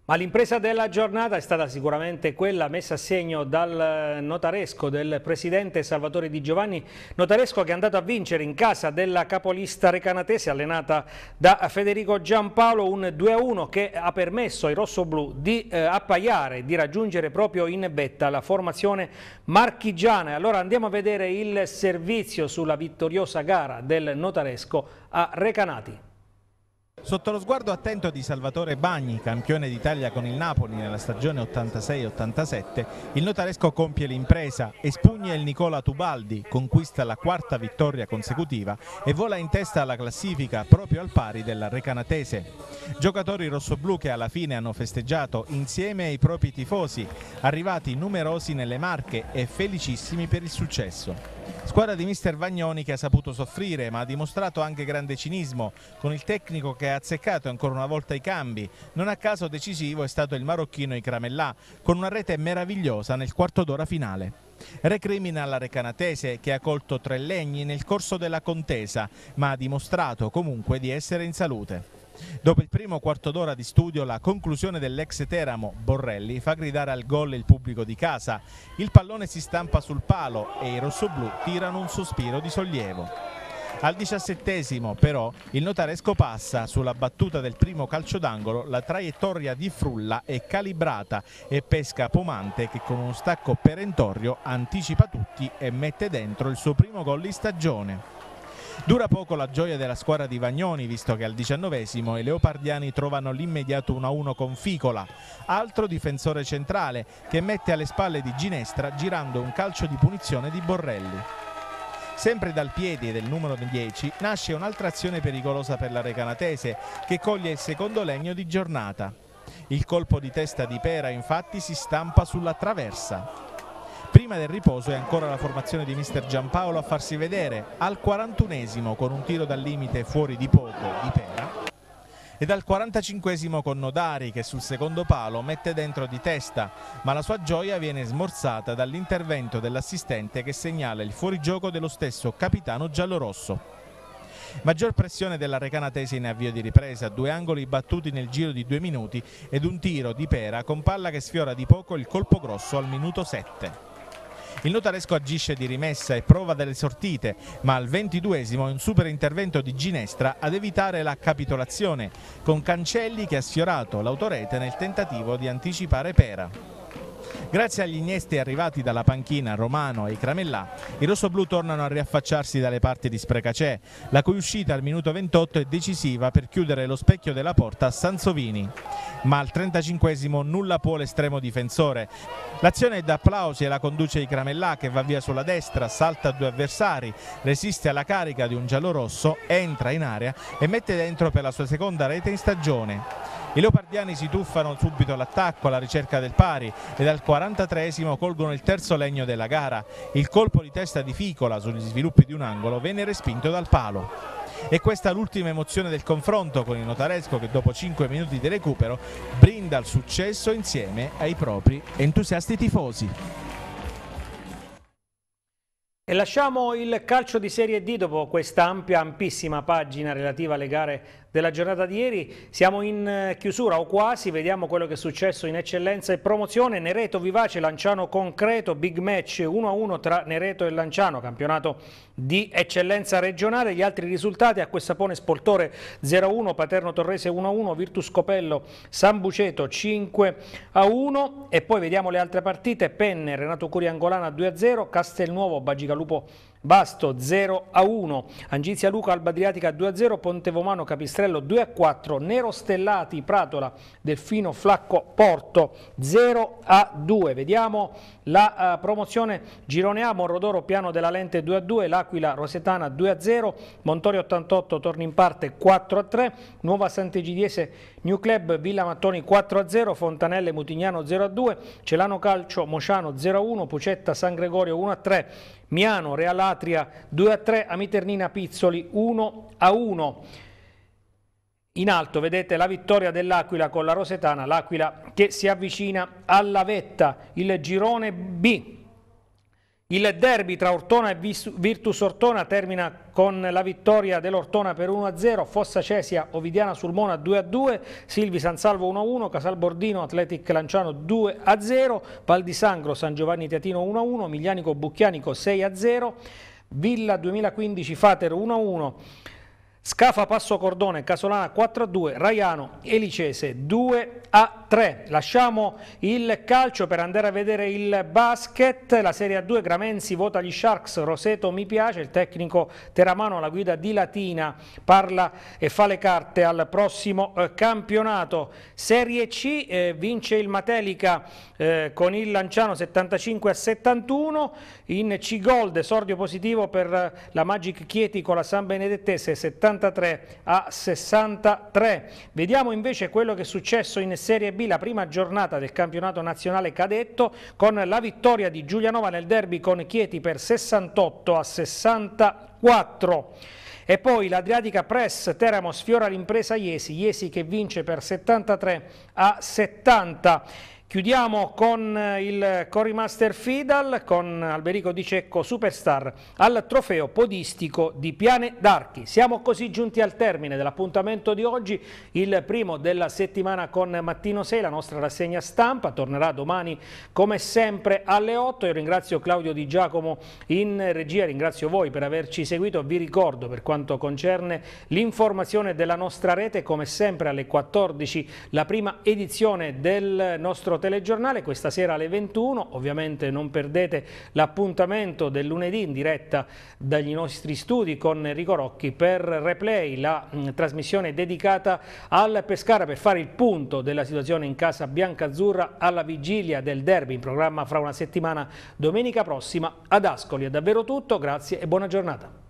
Ma l'impresa della giornata è stata sicuramente quella messa a segno dal eh, notaresco del presidente Salvatore Di Giovanni, notaresco che è andato a vincere in casa della capolista recanatese allenata da Federico Giampaolo un 2-1 che ha permesso ai rossoblù di eh, appaiare, di raggiungere proprio in vetta la formazione marchigiana. Allora andiamo a vedere il servizio sulla vittoriosa gara del notaresco a Recanati. Sotto lo sguardo attento di Salvatore Bagni, campione d'Italia con il Napoli nella stagione 86-87, il notaresco compie l'impresa, espugna il Nicola Tubaldi, conquista la quarta vittoria consecutiva e vola in testa alla classifica proprio al pari della Recanatese. Giocatori rossoblù che alla fine hanno festeggiato insieme ai propri tifosi, arrivati numerosi nelle Marche e felicissimi per il successo. Squadra di mister Vagnoni che ha saputo soffrire ma ha dimostrato anche grande cinismo con il tecnico che ha azzeccato ancora una volta i cambi. Non a caso decisivo è stato il marocchino Icramellà con una rete meravigliosa nel quarto d'ora finale. Recrimina la Recanatese che ha colto tre legni nel corso della contesa ma ha dimostrato comunque di essere in salute. Dopo il primo quarto d'ora di studio la conclusione dell'ex Teramo Borrelli fa gridare al gol il pubblico di casa. Il pallone si stampa sul palo e i rossoblù tirano un sospiro di sollievo. Al diciassettesimo però il notaresco passa sulla battuta del primo calcio d'angolo, la traiettoria di Frulla è calibrata e pesca Pomante che con uno stacco perentorio anticipa tutti e mette dentro il suo primo gol di stagione. Dura poco la gioia della squadra di Vagnoni, visto che al diciannovesimo i leopardiani trovano l'immediato 1-1 con Ficola, altro difensore centrale che mette alle spalle di Ginestra girando un calcio di punizione di Borrelli. Sempre dal piede del numero 10 nasce un'altra azione pericolosa per la Recanatese che coglie il secondo legno di giornata. Il colpo di testa di Pera infatti si stampa sulla traversa. Prima del riposo è ancora la formazione di mister Giampaolo a farsi vedere al 41esimo con un tiro dal limite fuori di poco di Pera e dal 45esimo con Nodari che sul secondo palo mette dentro di testa, ma la sua gioia viene smorzata dall'intervento dell'assistente che segnala il fuorigioco dello stesso capitano giallorosso. Maggior pressione della Recanatese in avvio di ripresa, due angoli battuti nel giro di due minuti ed un tiro di pera con palla che sfiora di poco il colpo grosso al minuto 7. Il notaresco agisce di rimessa e prova delle sortite, ma al ventiduesimo è un super intervento di Ginestra ad evitare la capitolazione, con Cancelli che ha sfiorato l'autorete nel tentativo di anticipare Pera. Grazie agli innesti arrivati dalla panchina Romano e Cramellà, i rossoblù tornano a riaffacciarsi dalle parti di Sprecacè, la cui uscita al minuto 28 è decisiva per chiudere lo specchio della porta a Sansovini. Ma al 35 nulla può l'estremo difensore. L'azione è da applausi e la conduce i Cramellà che va via sulla destra, salta due avversari, resiste alla carica di un giallo rosso, entra in area e mette dentro per la sua seconda rete in stagione. I leopardiani si tuffano subito all'attacco alla ricerca del pari e dal 43esimo colgono il terzo legno della gara. Il colpo di testa di Ficola sugli sviluppi di un angolo venne respinto dal palo. E questa l'ultima emozione del confronto con il Notaresco che dopo 5 minuti di recupero brinda il successo insieme ai propri entusiasti tifosi. E lasciamo il calcio di Serie D dopo questa ampia, ampissima pagina relativa alle gare della giornata di ieri. Siamo in eh, chiusura o quasi, vediamo quello che è successo in eccellenza e promozione. Nereto vivace, Lanciano concreto, big match 1-1 tra Nereto e Lanciano, campionato di eccellenza regionale. Gli altri risultati a Questapone Spoltore 0-1, Paterno Torrese 1-1, Virtus Copello San Buceto 5-1 e poi vediamo le altre partite. Penne, Renato Curi Angolana 2-0, Castelnuovo, Bagigalupo Basto 0 a 1, Angizia Luca Alba Adriatica 2 a 0, Pontevomano Capistrello 2 a 4, Nero Stellati Pratola Delfino Flacco Porto 0 a 2. Vediamo la uh, promozione Girone A, Morrodoro Piano della Lente 2 a 2, L'Aquila Rosetana 2 a 0, Montori 88 torna in parte 4 a 3, Nuova Sant'Egidiese New Club Villa Mattoni 4 a 0, Fontanelle Mutignano 0 a 2, Celano Calcio Mociano 0 a 1, Pucetta San Gregorio 1 a 3, Miano, Real Atria 2 a 3, Amiternina Pizzoli 1 a 1. In alto vedete la vittoria dell'Aquila con la Rosetana, l'Aquila che si avvicina alla vetta, il girone B il derby tra Ortona e Virtus Ortona termina con la vittoria dell'Ortona per 1-0, Fossa Cesia, Ovidiana Sulmona 2-2, Silvi Sansalvo 1-1, Casal Bordino, Athletic Lanciano 2-0, Val di Sangro, San Giovanni Teatino 1-1, Miglianico Bucchianico 6-0, Villa 2015 Fater 1-1, Scafa Passo Cordone, Casolana 4 a 2, Raiano Elicese 2 a 3. Lasciamo il calcio per andare a vedere il basket, la Serie A2 Gramenzi vota gli Sharks, Roseto mi piace, il tecnico Teramano alla guida di Latina parla e fa le carte al prossimo eh, campionato. Serie C eh, vince il Matelica eh, con il Lanciano 75 a 71, in C-Gold esordio positivo per eh, la Magic Chieti con la San Benedettese 70 73 a 63. Vediamo invece quello che è successo in Serie B, la prima giornata del campionato nazionale cadetto, con la vittoria di Giulianova nel derby con Chieti per 68 a 64. E poi l'Adriatica Press Teramo sfiora l'impresa Iesi, Iesi che vince per 73 a 70. Chiudiamo con eh, il Corrimaster Fidal, con Alberico Di Cecco, superstar, al trofeo podistico di Piane d'Archi. Siamo così giunti al termine dell'appuntamento di oggi, il primo della settimana con Mattino 6, la nostra rassegna stampa, tornerà domani come sempre alle 8. Io ringrazio Claudio Di Giacomo in regia, ringrazio voi per averci seguito, vi ricordo per quanto concerne l'informazione della nostra rete, come sempre alle 14 la prima edizione del nostro telegiornale questa sera alle 21. Ovviamente non perdete l'appuntamento del lunedì in diretta dagli nostri studi con Enrico Rocchi per replay, la mh, mm, trasmissione dedicata al Pescara per fare il punto della situazione in casa biancazzurra alla vigilia del derby in programma fra una settimana domenica prossima ad Ascoli. È davvero tutto, grazie e buona giornata.